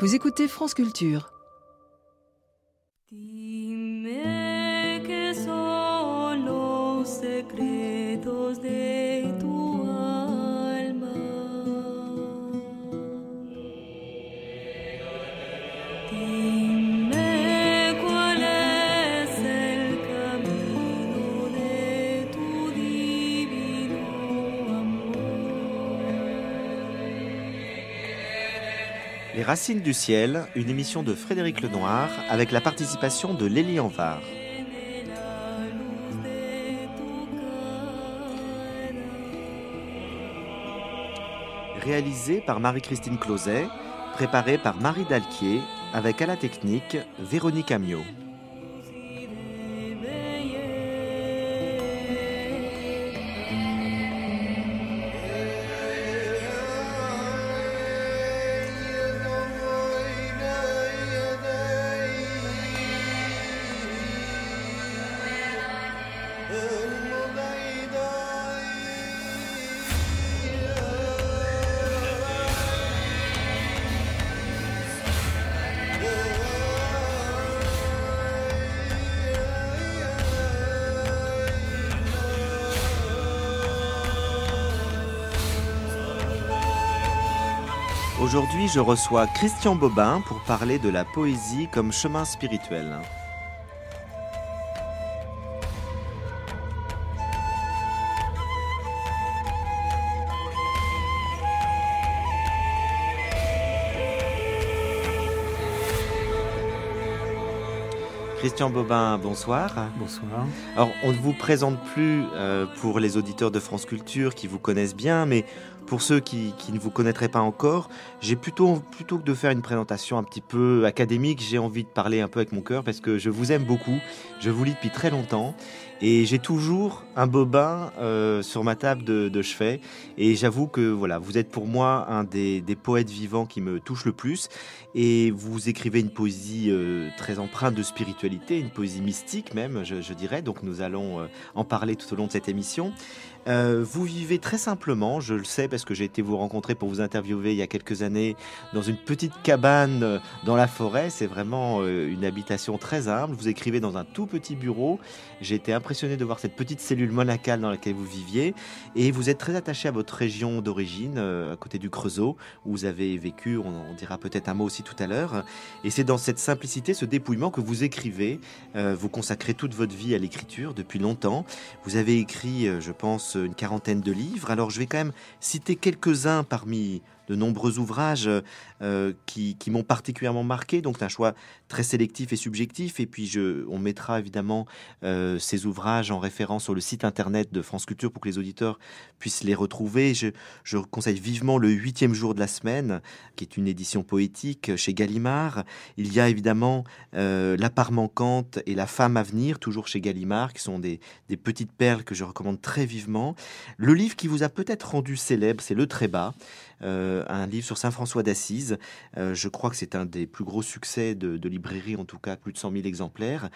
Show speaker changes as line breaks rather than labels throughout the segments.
Vous écoutez France Culture. Racines du ciel, une émission de Frédéric Lenoir avec la participation de Lélie Anvar. Réalisé par Marie-Christine Closet, préparé par Marie Dalquier avec à la technique Véronique Amiot. Aujourd'hui, je reçois Christian Bobin pour parler de la poésie comme chemin spirituel. Christian Bobin, bonsoir. Bonsoir. Alors, on ne vous présente plus euh, pour les auditeurs de France Culture qui vous connaissent bien, mais pour ceux qui, ne vous connaîtraient pas encore, j'ai plutôt, plutôt que de faire une présentation un petit peu académique, j'ai envie de parler un peu avec mon cœur parce que je vous aime beaucoup, je vous lis depuis très longtemps et j'ai toujours un bobin euh, sur ma table de, chevet. Et j'avoue que voilà, vous êtes pour moi un des, poètes vivants qui me touche le plus. Et vous écrivez une poésie euh, très empreinte de spiritualité, une poésie mystique même, je, dirais. Donc nous allons euh, en parler tout au long de cette émission. Euh, vous vivez très simplement, je le sais parce que j'ai été vous rencontrer pour vous interviewer il y a quelques années dans une petite cabane euh, dans la forêt. C'est vraiment euh, une habitation très humble. Vous écrivez dans un tout petit bureau. J'ai été impressionné de voir cette petite cellule monacale dans laquelle vous viviez. Et vous êtes très attaché à votre région d'origine, à côté du Creusot, où vous avez vécu. On en dira peut-être un mot aussi tout à l'heure. Et c'est dans cette simplicité, ce dépouillement que vous écrivez. vous consacrez toute votre vie à l'écriture depuis longtemps. Vous avez écrit, je pense, une quarantaine de livres. Alors je vais quand même citer quelques-uns parmi de nombreux ouvrages. Euh, euh, qui, m'ont particulièrement marqué. Donc, un choix très sélectif et subjectif. Et puis, je, on mettra évidemment euh, ces ouvrages en référence sur le site internet de France Culture pour que les auditeurs puissent les retrouver. Je, conseille vivement le huitième jour de la semaine, qui est une édition poétique chez Gallimard. Il y a évidemment euh, La part manquante et La femme à venir, toujours chez Gallimard, qui sont des, petites perles que je recommande très vivement. Le livre qui vous a peut-être rendu célèbre, c'est Le Trébat, euh, un livre sur Saint François d'Assise euh, je crois que c'est un des plus gros succès de, librairie, en tout cas, plus de 100 000 exemplaires.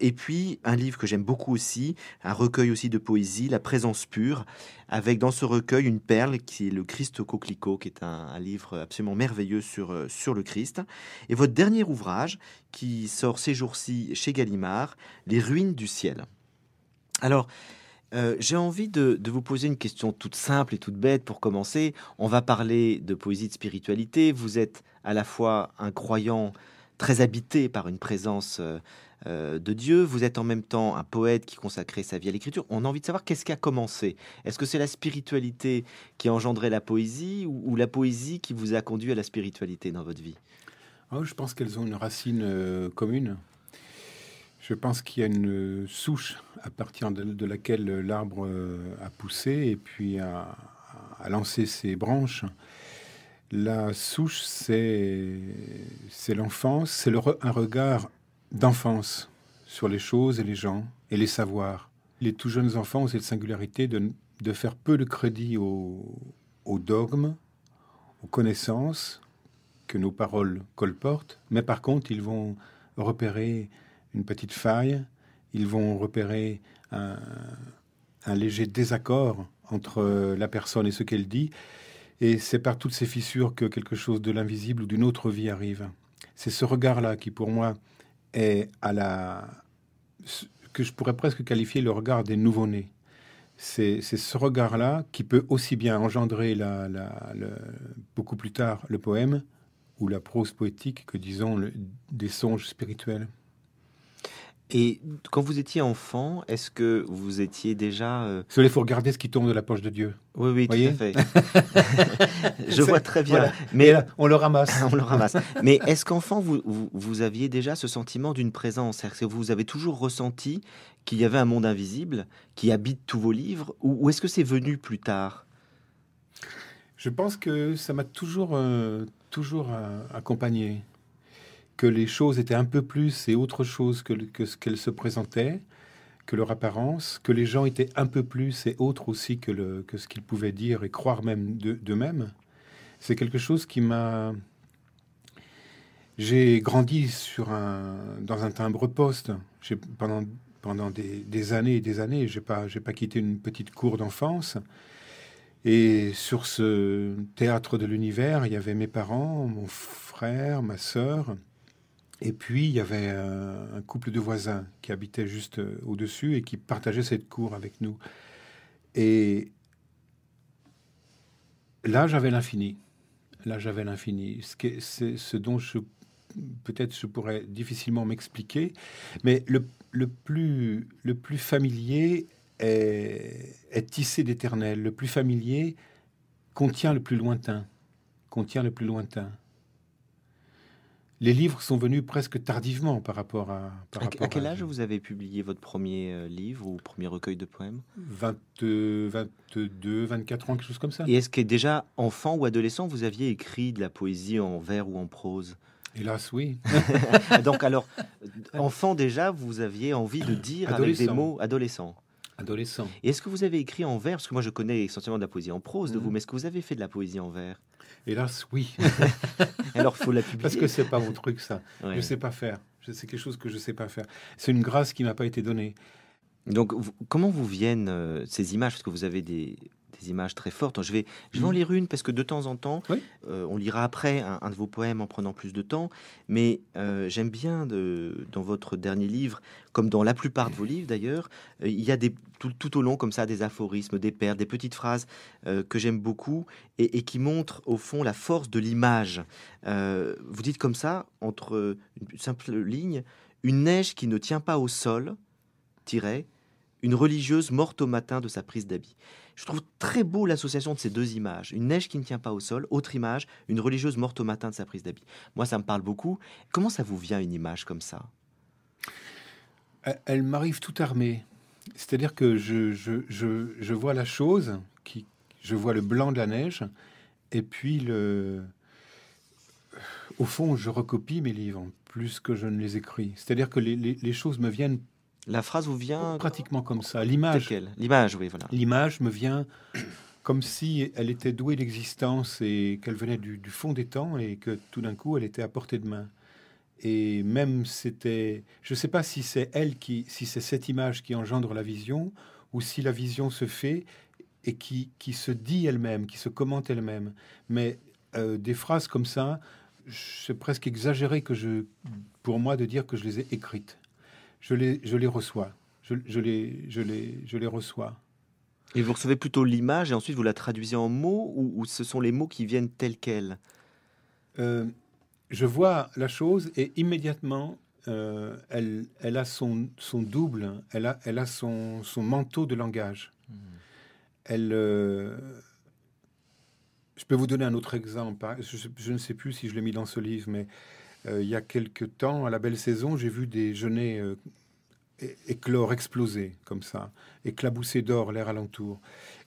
Et puis, un livre que j'aime beaucoup aussi, un recueil aussi de poésie, La présence pure, avec dans ce recueil une perle qui est Le Christ au coquelicot, qui est un, livre absolument merveilleux sur, euh, sur le Christ. Et votre dernier ouvrage, qui sort ces jours-ci chez Gallimard, Les ruines du ciel. Alors, euh, j'ai envie de, vous poser une question toute simple et toute bête pour commencer. On va parler de poésie et de spiritualité. Vous êtes à la fois un croyant très habité par une présence euh, euh, de Dieu. Vous êtes en même temps un poète qui consacrait sa vie à l'écriture. On a envie de savoir qu'est-ce qui a commencé. Est-ce que c'est la spiritualité qui a engendré la poésie ou, la poésie qui vous a conduit à la spiritualité dans votre vie
oh, Je pense qu'elles ont une racine commune. Je pense qu'il y a une souche à partir de, laquelle l'arbre euh, a poussé et puis a, lancé ses branches. La souche, c'est l'enfance, c'est un regard d'enfance sur les choses et les gens et les savoirs. Les tout jeunes enfants ont cette singularité de, de faire peu de crédit aux, aux dogmes, aux connaissances que nos paroles colportent, mais par contre, ils vont repérer une petite faille, ils vont repérer un, léger désaccord entre euh, la personne et ce qu'elle dit, et c'est par toutes ces fissures que quelque chose de l'invisible ou d'une autre vie arrive. C'est ce regard-là qui, pour moi, est à la que je pourrais presque qualifier le regard des nouveau-nés. C'est ce regard-là qui peut aussi bien engendrer la, la, beaucoup plus tard le poème ou la prose poétique que, disons,
des songes spirituels. Et quand vous étiez enfant, est-ce que vous étiez déjà... Euh... Il faut regarder ce qui tombe de la poche de Dieu. Oui, oui, tout à fait. je vois très bien. Mais on le ramasse. on le ramasse. Mais est-ce qu'enfant, vous, aviez déjà ce sentiment d'une présence Est-ce que vous avez toujours ressenti qu'il y avait un monde invisible qui habite tous vos livres Ou, est-ce que c'est venu plus tard Je
pense que ça m'a toujours, euh, toujours euh, accompagné que les choses étaient un peu plus et autre chose que, ce qu'elles se présentaient, que leur apparence, que les gens étaient un peu plus et autre aussi que, que ce qu'ils pouvaient dire et croire même d'eux-mêmes. C'est quelque chose qui m'a... J'ai grandi sur un, dans un timbre-poste. Pendant, pendant des, années et des années, je n'ai pas, pas quitté une petite cour d'enfance. Et sur ce théâtre de l'univers, il y avait mes parents, mon frère, ma sœur, et puis, il y avait euh, un, couple de voisins qui habitaient juste euh, au-dessus et qui partageaient cette cour avec nous. Et là, j'avais l'infini. Là, j'avais l'infini. C'est ce, dont je peut-être je pourrais difficilement m'expliquer, mais le, le, plus, le plus familier est, est tissé d'éternel. Le plus familier contient le plus lointain. Contient le plus lointain les livres sont venus presque tardivement par rapport à. à, quel
âge vous avez publié votre premier euh, livre ou premier recueil de poèmes 22, 24 euh, ans, quelque chose comme ça. Et est-ce que déjà enfant ou adolescent, vous aviez écrit de la poésie en vers ou en prose Hélas, oui. Donc alors, enfant déjà, vous aviez envie de dire avec des mots Adolescent. Adolescent. Et est-ce que vous avez écrit en vers Parce que moi, je connais essentiellement de la poésie en prose de mm. vous, mais est-ce que vous avez fait de la poésie en vers Hélas, oui. Alors, faut la publier. Parce que c'est pas mon truc, ça. Je Je sais pas faire. C'est quelque chose que je sais pas faire. C'est une grâce qui m'a pas été donnée. Donc, comment vous viennent euh, ces images Parce que vous avez des, images très fortes. Je vais, je vais en mmh. lire une parce que de temps en temps, euh, on lira après un, de vos poèmes en prenant plus de temps. Mais euh, j'aime bien dans votre dernier livre, comme dans la plupart de vos livres d'ailleurs, euh, il y a tout, au long comme ça des aphorismes, des pères, des petites phrases que j'aime beaucoup et, qui montrent au fond la force de l'image. vous dites comme ça, entre une simple ligne, une neige qui ne tient pas au sol, tirait, une religieuse morte au matin de sa prise d'habit. Je trouve très beau l'association de ces deux images. Une neige qui ne tient pas au sol, autre image, une religieuse morte au matin de sa prise d'habit. Moi, ça me parle beaucoup. Comment ça vous vient une image comme ça Elle m'arrive tout armée. C'est-à-dire
que je, je, vois la chose, qui, je vois le blanc de la neige, et puis le... Au fond, je recopie mes livres plus que je ne les écris. C'est-à-dire que les, les, les choses me viennent la phrase vous vient oh, Pratiquement comme ça. L'image. L'image, oui, voilà. L'image me vient comme si elle était douée d'existence et qu'elle venait du, fond des temps et que tout d'un coup elle était à portée de main. Et même c'était, je ne sais pas si c'est elle qui, si c'est cette image qui engendre la vision ou si la vision se fait et qui, qui se dit elle-même, qui se commente elle-même. Mais euh, des phrases comme ça, c'est presque exagéré que je, pour moi de dire que je les ai écrites je les, je les reçois. Je, je, les, je, les,
je les reçois. Et vous recevez plutôt l'image et ensuite vous la traduisez en mots ou, ce sont les mots qui viennent tels quels euh, Je vois la chose et
immédiatement euh, elle, elle, a son, son, double, elle a, elle a son, son manteau de langage. Hmm. Elle, euh, je peux vous donner un autre exemple. Hein. Je, je, ne sais plus si je l'ai mis dans ce livre, mais euh, il y a quelques temps, à la belle saison, j'ai vu des genêts euh, éclore, exploser comme ça, éclabousser d'or l'air alentour.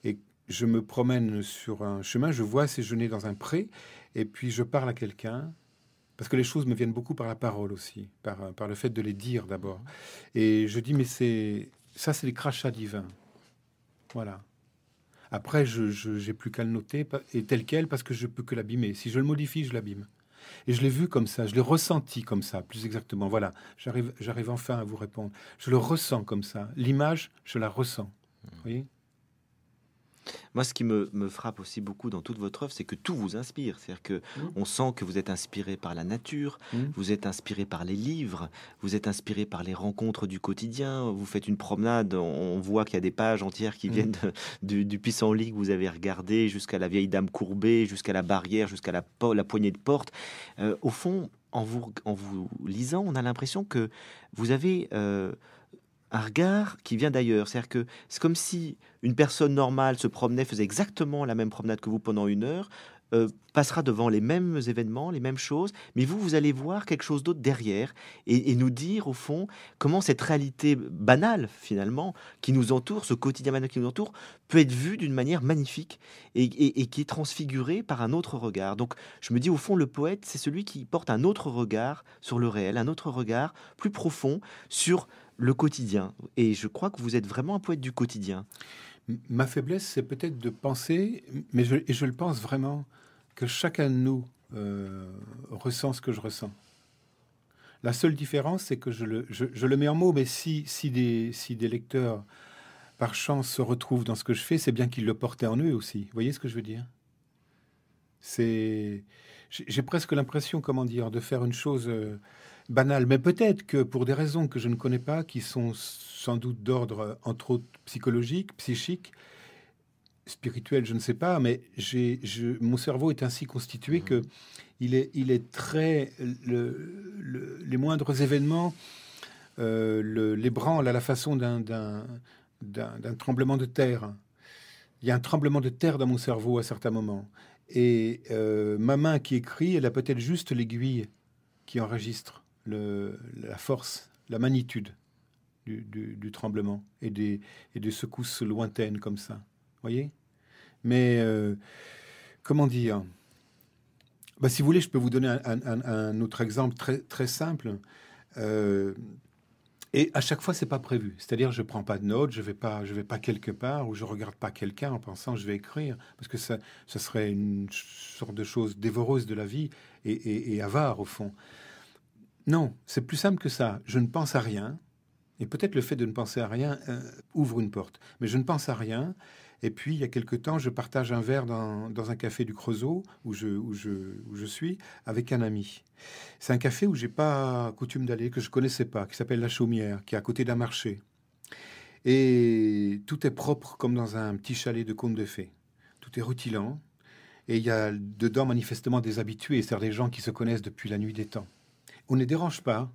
Et je me promène sur un chemin, je vois ces genêts dans un pré, et puis je parle à quelqu'un, parce que les choses me viennent beaucoup par la parole aussi, par, euh, le fait de les dire d'abord. Et je dis, mais c'est ça, c'est les crachats divins. Voilà. Après, je n'ai plus qu'à le noter, et tel quel, parce que je peux que l'abîmer. Si je le modifie, je l'abîme. Et je l'ai vu comme ça, je l'ai ressenti comme ça, plus
exactement. Voilà,
j'arrive enfin à vous répondre. Je le ressens comme ça. L'image, je la ressens. Vous voyez
moi, ce qui me, frappe aussi beaucoup dans toute votre œuvre, c'est que tout vous inspire. C'est-à-dire que mmh. on sent que vous êtes inspiré par la nature, mmh. vous êtes inspiré par les livres, vous êtes inspiré par les rencontres du quotidien. Vous faites une promenade, on, voit qu'il y a des pages entières qui mmh. viennent du, puissant lit que vous avez regardé jusqu'à la vieille dame courbée, jusqu'à la barrière, jusqu'à la, poignée de porte. Euh, au fond, en vous, lisant, on a l'impression que vous avez euh, un regard qui vient d'ailleurs. C'est-à-dire que c'est comme si une personne normale se promenait, faisait exactement la même promenade que vous pendant une heure, euh, passera devant les mêmes événements, les mêmes choses, mais vous, vous allez voir quelque chose d'autre derrière et, nous dire, au fond, comment cette réalité banale, finalement, qui nous entoure, ce quotidien banal qui nous entoure, peut être vue d'une manière magnifique et, et, qui est transfigurée par un autre regard. Donc, je me dis, au fond, le poète, c'est celui qui porte un autre regard sur le réel, un autre regard plus profond sur le quotidien. Et je crois que vous êtes vraiment un poète du quotidien. Ma faiblesse, c'est peut-être de penser, mais et je le pense vraiment,
que chacun de nous euh, ressent ce que je ressens. La seule différence, c'est que je le, je, le, mets en mots, mais si, si, des, si des lecteurs, par chance, se retrouvent dans ce que je fais, c'est bien qu'ils le portaient en eux aussi. Vous voyez ce que je veux dire C'est... J'ai presque l'impression, comment dire, de faire une chose... Euh, banal, mais peut-être que pour des raisons que je ne connais pas, qui sont sans doute d'ordre, entre autres, psychologique, psychique, spirituel, je ne sais pas, mais j'ai, mon cerveau est ainsi constitué mmh. que il est, il est très le, les moindres événements euh, le, à la façon d'un, d'un, tremblement de terre. Il y a un tremblement de terre dans mon cerveau à certains moments. Et euh, ma main qui écrit, elle a peut-être juste l'aiguille qui enregistre le, la force, la magnitude du, tremblement et des, et secousses lointaines comme ça. voyez Mais euh, comment dire bah, Si vous voulez, je peux vous donner un, autre exemple très, simple. Euh, et à chaque fois, n'est pas prévu. C'est-à-dire, je prends pas de notes, je vais pas, vais pas quelque part, ou je regarde pas quelqu'un en pensant je vais écrire, parce que ça, serait une sorte de chose dévoreuse de la vie et avare au fond. Non, c'est plus simple que ça. Je ne pense à rien. Et peut-être le fait de ne penser à rien euh, ouvre une porte. Mais je ne pense à rien. Et puis, il y a quelque temps, je partage un verre dans, un café du Creusot, où je, suis, avec un ami. C'est un café où j'ai pas coutume d'aller, que je connaissais pas, qui s'appelle La Chaumière, qui est à côté d'un marché. Et tout est propre comme dans un petit chalet de contes de fées. Tout est rutilant. Et il y a dedans manifestement des habitués, c'est-à-dire des gens qui se connaissent depuis la nuit des temps on ne dérange pas,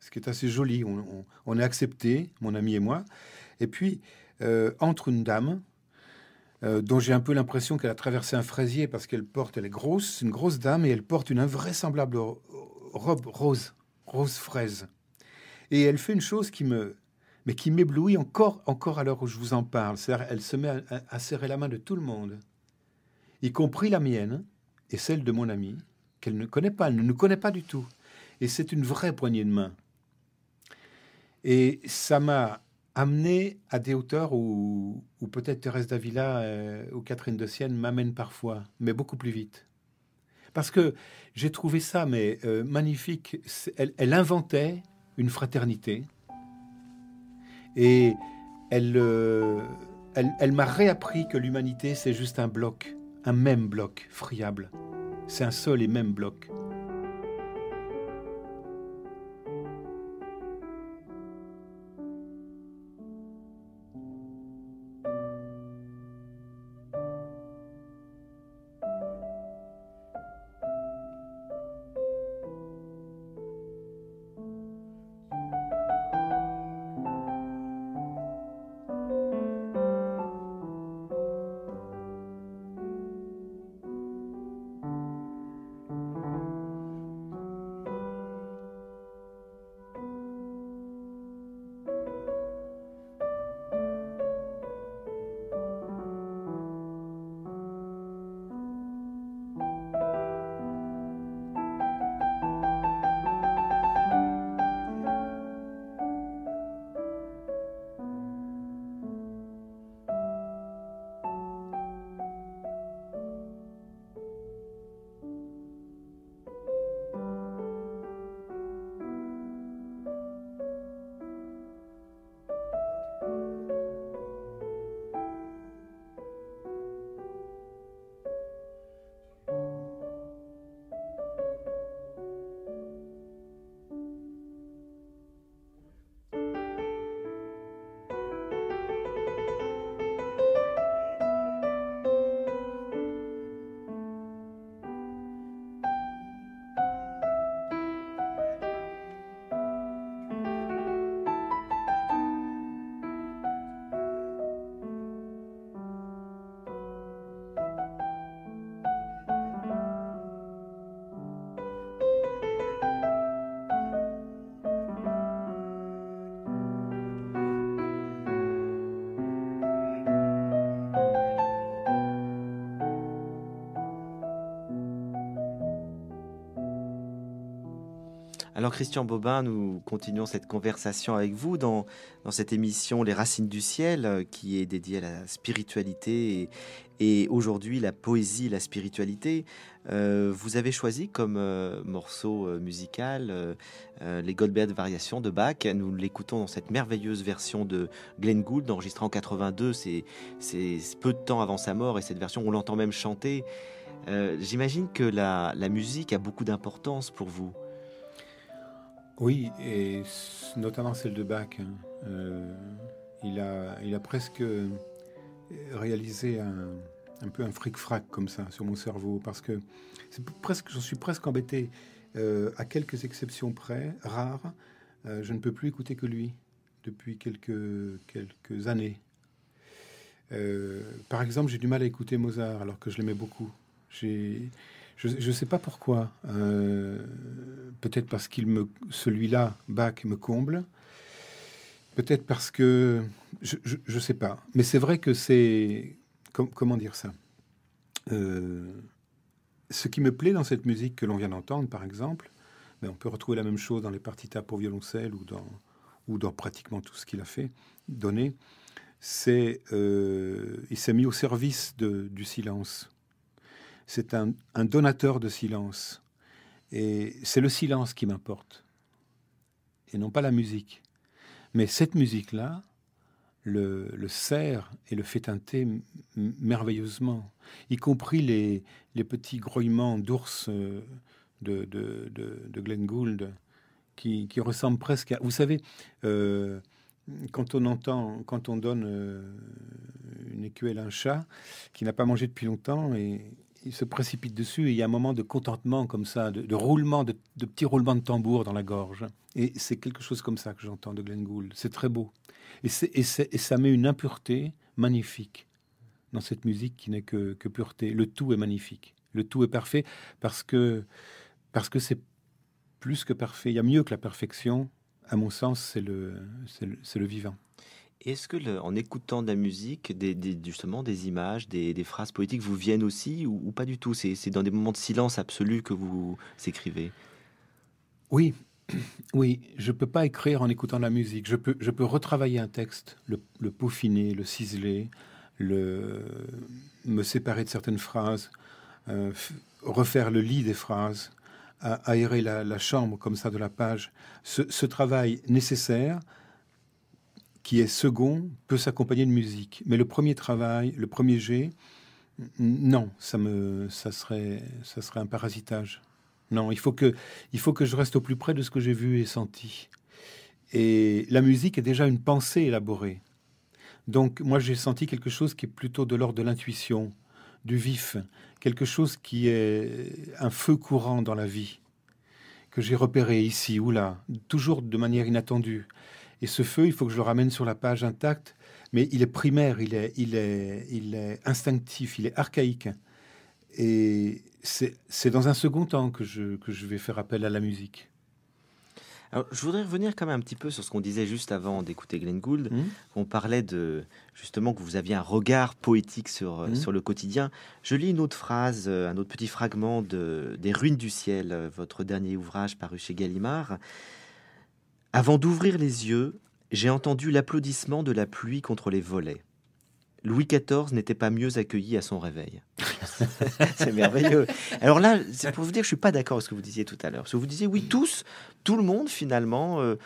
ce qui est assez joli. On, est accepté, mon ami et moi. Et puis, euh, entre une dame, euh, dont j'ai un peu l'impression qu'elle a traversé un fraisier parce qu'elle porte, elle est grosse, une grosse dame, et elle porte une invraisemblable robe rose, rose fraise. Et elle fait une chose qui me, mais qui m'éblouit encore, encore à l'heure où je vous en parle. C'est-à-dire, elle se met à, à, serrer la main de tout le monde, y compris la mienne et celle de mon ami, qu'elle ne connaît pas, elle ne nous connaît pas du tout. Et c'est une vraie poignée de main. Et ça m'a amené à des hauteurs où, peut-être Thérèse d'Avila euh, ou Catherine de Sienne m'amènent parfois, mais beaucoup plus vite. Parce que j'ai trouvé ça mais euh, magnifique. Elle, inventait une fraternité et elle, euh, elle, elle m'a réappris que l'humanité c'est juste un bloc, un même bloc friable. C'est un seul et même bloc.
Alors Christian Bobin, nous continuons cette conversation avec vous dans, dans cette émission Les Racines du Ciel euh, qui est dédiée à la spiritualité et, aujourd'hui la poésie, la spiritualité. Euh, vous avez choisi comme euh, morceau musical les Goldberg Variations de Bach. Nous l'écoutons dans cette merveilleuse version de Glenn Gould enregistrée en 82. C'est peu de temps avant sa mort et cette version, on l'entend même chanter. J'imagine que la musique a beaucoup d'importance pour vous. Oui,
et notamment celle de Bach. Hein. Euh, il, a, il a presque euh, réalisé un, peu un fric-frac comme ça sur mon cerveau, parce que c'est presque, j'en suis presque embêté. Euh, à quelques exceptions près, rares, je ne peux plus écouter que lui depuis quelques, quelques années. par exemple, j'ai du mal à écouter Mozart alors que je l'aimais beaucoup. J'ai je ne sais pas pourquoi. Euh, peut-être parce qu'il me, celui-là, Bach, me comble. Peut-être parce que je ne sais pas. Mais c'est vrai que c'est comment dire ça. Euh, ce qui me plaît dans cette musique que l'on vient d'entendre, par exemple, ben, on peut retrouver la même chose dans les partitas pour violoncelle ou dans, ou dans pratiquement tout ce qu'il a fait, donné, c'est euh, il s'est mis au service du silence c'est un, donateur de silence. Et c'est le silence qui m'importe, et non pas la musique. Mais cette musique-là, le, le sert et le fait teinter merveilleusement, y compris les, petits grouillements d'ours euh, de, Glenn Gould, qui, qui, ressemblent presque à... Vous savez, euh, quand on entend, quand on donne euh, une écuelle à un chat qui n'a pas mangé depuis longtemps et, il se précipite dessus et il y a un moment de contentement comme ça, de, roulement, de, petits roulements de tambour dans la gorge. Et c'est quelque chose comme ça que j'entends de Glenn Gould. C'est très beau. Et, et, ça met une impureté magnifique dans cette musique qui n'est que, pureté. Le tout est magnifique. Le tout est parfait parce que parce que c'est plus que parfait. Il y a mieux que la perfection. À mon sens, c'est le, le vivant.
Est-ce que, en écoutant de la musique, des, justement des images, des, phrases poétiques vous viennent aussi ou, pas du tout c'est, dans des moments de silence absolu que vous écrivez Oui, oui,
je ne peux pas écrire en écoutant de la musique. Je peux, retravailler un texte,
le, peaufiner, le
ciseler, le, me séparer de certaines phrases, euh, refaire le lit des phrases, aérer la, chambre comme ça de la page. ce travail nécessaire qui est second peut s'accompagner de musique. Mais le premier travail, le premier jet, non, ça, me, ça, serait, ça serait un parasitage. Non, il faut, que, il faut que je reste au plus près de ce que j'ai vu et senti. Et la musique est déjà une pensée élaborée. Donc moi j'ai senti quelque chose qui est plutôt de l'ordre de l'intuition, du vif, quelque chose qui est un feu courant dans la vie, que j'ai repéré ici ou là, toujours de manière inattendue. Et ce feu, il faut que je le ramène sur la page intacte, mais il est primaire, il est, il est, il est instinctif, il est archaïque. Et
c'est dans un second temps que je, que je vais faire appel à la musique. Alors, je voudrais revenir quand même un petit peu sur ce qu'on disait juste avant d'écouter Glenn Gould. Mmh. On parlait de justement que vous aviez un regard poétique sur, mmh. sur le quotidien. Je lis une autre phrase, euh, un autre petit fragment de Des Ruines du Ciel, euh, votre dernier ouvrage paru chez Gallimard. Avant d'ouvrir les yeux, j'ai entendu l'applaudissement de la pluie contre les volets. Louis XIV n'était pas mieux accueilli à son réveil. c'est merveilleux. Alors là, c'est pour vous dire, que je suis pas d'accord avec ce que vous disiez tout à l'heure. Ce vous disiez, oui, tous, tout le monde finalement euh,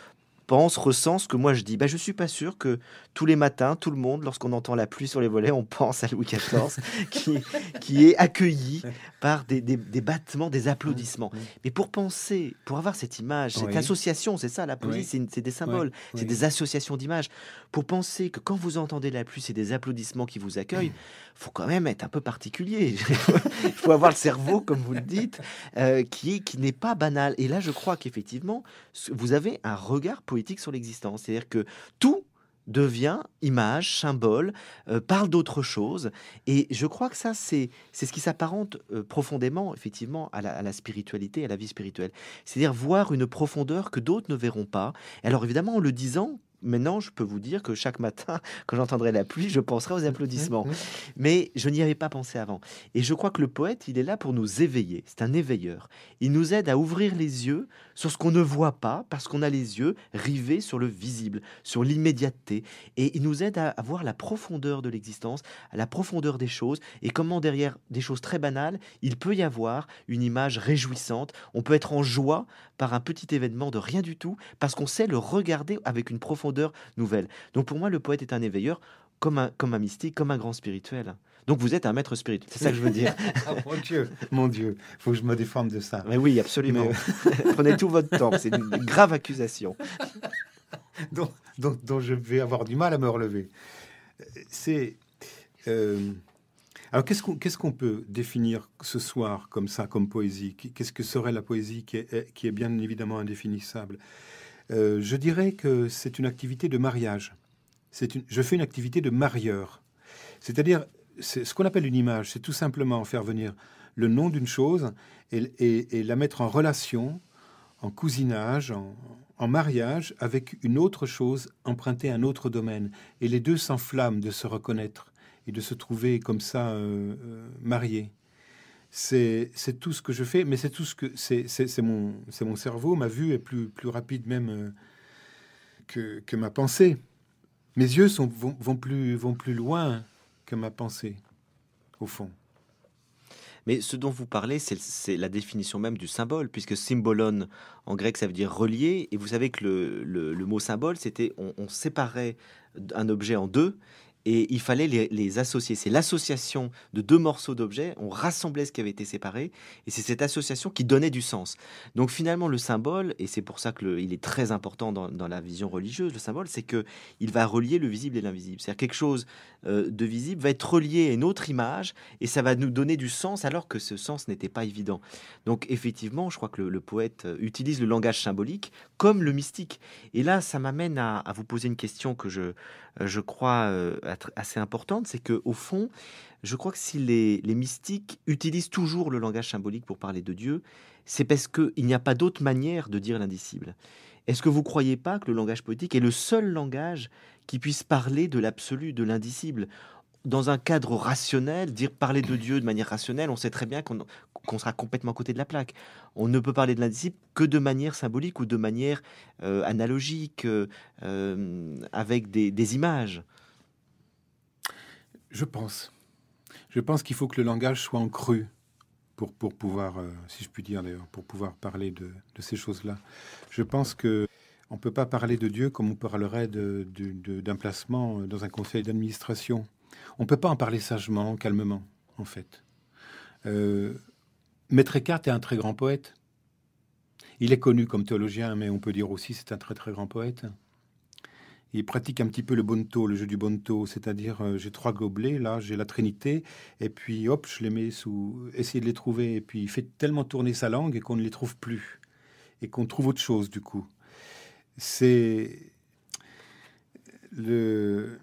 pense, ressent ce que moi je dis. bah je ne suis pas sûr que tous les matins, tout le monde, lorsqu'on entend la pluie sur les volets, on pense à Louis XIV, qui, qui est accueilli par des, des, des battements, des applaudissements. Mais pour penser, pour avoir cette image, cette association, c'est ça, la poésie, c'est des symboles, c'est des associations d'images. Pour penser que quand vous entendez la pluie, c'est des applaudissements qui vous accueillent, faut quand même être un peu particulier. Il faut avoir le cerveau, comme vous le dites, euh, qui, qui n'est pas banal. Et là, je crois qu'effectivement, vous avez un regard politique sur l'existence. C'est-à-dire que tout devient image, symbole, euh, parle d'autre chose. Et je crois que ça, c'est ce qui s'apparente euh, profondément, effectivement, à la, à la, spiritualité, à la vie spirituelle. C'est-à-dire voir une profondeur que d'autres ne verront pas. Alors évidemment, en le disant, maintenant, je peux vous dire que chaque matin, quand j'entendrai la pluie, je penserai aux mmh, applaudissements. Mmh, mmh. Mais je n'y avais pas pensé avant. Et je crois que le poète, il est là pour nous éveiller. C'est un éveilleur. Il nous aide à ouvrir les yeux sur ce qu'on ne voit pas parce qu'on a les yeux rivés sur le visible, sur l'immédiateté. Et il nous aide à, avoir voir la profondeur de l'existence, la profondeur des choses et comment derrière des choses très banales, il peut y avoir une image réjouissante. On peut être en joie par un petit événement de rien du tout parce qu'on sait le regarder avec une profondeur nouvelle. Donc pour moi, le poète est un éveilleur comme un, comme un mystique, comme un grand spirituel. Donc vous êtes un maître spirituel, c'est ça que je veux dire. Ah, mon Dieu, mon Dieu, faut que je me défende de ça. Mais oui, absolument. Euh, Prenez tout votre temps, c'est une grave accusation.
dont, je vais avoir du mal à me relever. C'est... Euh, alors qu'est-ce qu'on peut définir ce soir comme ça, comme poésie Qu'est-ce que serait la poésie qui est bien évidemment indéfinissable euh, je dirais que c'est une activité de mariage. je fais une activité de marieur. C'est-à-dire, ce qu'on appelle une image, c'est tout simplement faire venir le nom d'une chose et, la mettre en relation, en cousinage, en, mariage avec une autre chose empruntée à un autre domaine. Et les deux s'enflamment de se reconnaître et de se trouver comme ça euh, euh, mariés c'est tout ce que je fais, mais c'est tout ce que c'est mon, mon cerveau, ma vue est plus, rapide même euh, que, ma pensée. Mes yeux sont, vont, plus, loin que ma pensée, au fond.
Mais ce dont vous parlez, c'est la définition même du symbole, puisque symbolon en grec, ça veut dire relier, et vous savez que le, mot symbole, c'était on, on séparait un objet en deux, et il fallait les, associer. C'est l'association de deux morceaux d'objets, on rassemblait ce qui avait été séparé, et c'est cette association qui donnait du sens. Donc finalement, le symbole, et c'est pour ça qu'il est très important dans, la vision religieuse, le symbole, c'est que il va relier le visible et l'invisible. C'est-à-dire quelque chose euh, de visible va être relié à une autre image, et ça va nous donner du sens alors que ce sens n'était pas évident. Donc effectivement, je crois que le, poète euh, utilise le langage symbolique comme le mystique. Et là, ça m'amène à, vous poser une question que je, je crois... Euh, assez importante, c'est que au fond, je crois que si les, mystiques utilisent toujours le langage symbolique pour parler de Dieu, c'est parce qu'il n'y a pas d'autre manière de dire l'indicible. Est-ce que vous ne croyez pas que le langage poétique est le seul langage qui puisse parler de l'absolu, de l'indicible dans un cadre rationnel, dire parler de Dieu de manière rationnelle, on sait très bien qu'on sera complètement à côté de la plaque. On ne peut parler de l'indicible que de manière symbolique ou de manière euh, analogique, euh, euh, avec des images. Je pense. Je
pense qu'il faut que le langage soit en cru pour, pour pouvoir, euh, si je puis dire d'ailleurs, pour pouvoir parler de, ces choses-là. Je pense que on ne peut pas parler de Dieu comme on parlerait d'un placement euh, dans un conseil d'administration. On ne peut pas en parler sagement, calmement, en fait. Euh, Maître Eckhart est un très grand poète. Il est connu comme théologien, mais on peut dire aussi c'est un très très grand poète il pratique un petit peu le bonto, le jeu du bonto, c'est-à-dire euh, j'ai trois gobelets, là j'ai la Trinité, et puis hop, je les mets sous, essayer de les trouver, et puis il fait tellement tourner sa langue qu'on ne les trouve plus, et qu'on trouve autre chose du coup. C'est le...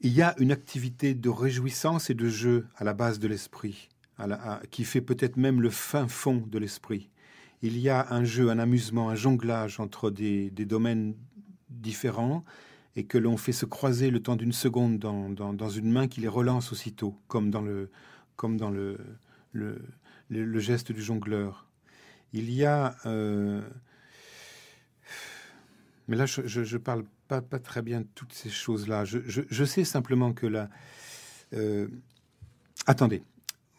Il y a une activité de réjouissance et de jeu à la base de l'esprit, la... qui fait peut-être même le fin fond de l'esprit. Il y a un jeu, un amusement, un jonglage entre des domaines différents et que l'on fait se croiser le temps d'une seconde dans, dans, une main qui les relance aussitôt, comme dans le, comme dans le, le, geste du jongleur. Il y a... Euh, mais là, je ne parle pas, pas, très bien toutes ces choses-là. Je, sais simplement que la... Euh, attendez,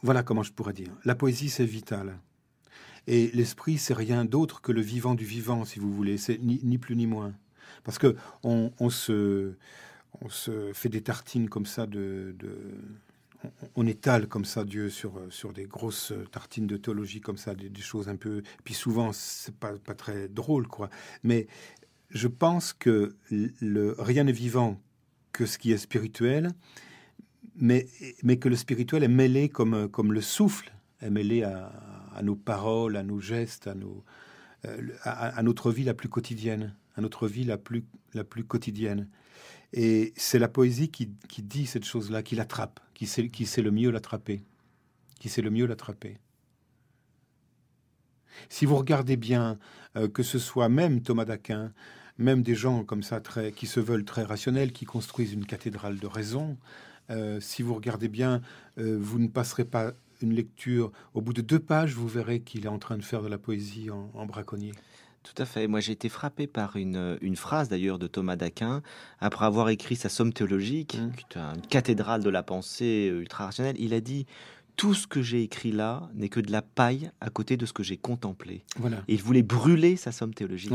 voilà comment je pourrais dire. La poésie, c'est vital. Et l'esprit, c'est rien d'autre que le vivant du vivant, si vous voulez. C'est ni plus ni moins. Parce que on, on, se, on se fait des tartines comme ça de, de on, étale comme ça Dieu sur, sur des grosses tartines de théologie comme ça, des, choses un peu. Puis souvent, c'est pas, pas très drôle, quoi. Mais je pense que le, rien n'est vivant que ce qui est spirituel, mais, mais que le spirituel est mêlé comme, comme le souffle, est mêlé à, nos paroles, à nos gestes, à, nos, euh, à notre vie la plus quotidienne notre vie la plus, la plus quotidienne. Et c'est la poésie qui, dit cette chose-là, qui l'attrape, qui sait, qui le mieux l'attraper, qui sait le mieux l'attraper. Si vous regardez bien, euh, que ce soit même Thomas d'Aquin, même des gens comme ça qui se veulent très rationnels, qui construisent une cathédrale de raison, euh, si vous regardez bien, euh, vous ne passerez pas une lecture. Au bout de deux pages, vous verrez qu'il est en train de faire de la poésie en
braconnier. Tout à fait. Moi, j'ai été frappé par euh, une, phrase d'ailleurs de Thomas d'Aquin. Après avoir écrit sa Somme théologique, mmh. une cathédrale de la pensée euh, ultra-rationnelle, il a dit tout ce que j'ai écrit là n'est que de la paille à côté de ce que j'ai contemplé. Voilà. il voulait brûler sa somme théologique.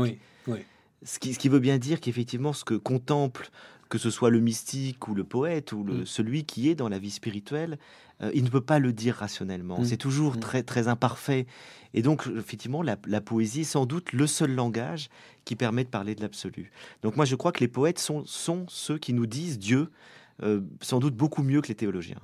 ce, qui, veut bien dire qu'effectivement, ce que contemple que ce soit le mystique ou le poète ou mm. celui qui est dans la vie spirituelle, euh, il ne peut pas le dire rationnellement. Mm. C'est toujours mm. très, très imparfait. Et donc, effectivement, la, poésie est sans doute le seul langage qui permet de parler de l'absolu. Donc moi, je crois que les poètes sont, ceux qui nous disent Dieu, euh, sans doute beaucoup mieux que les théologiens.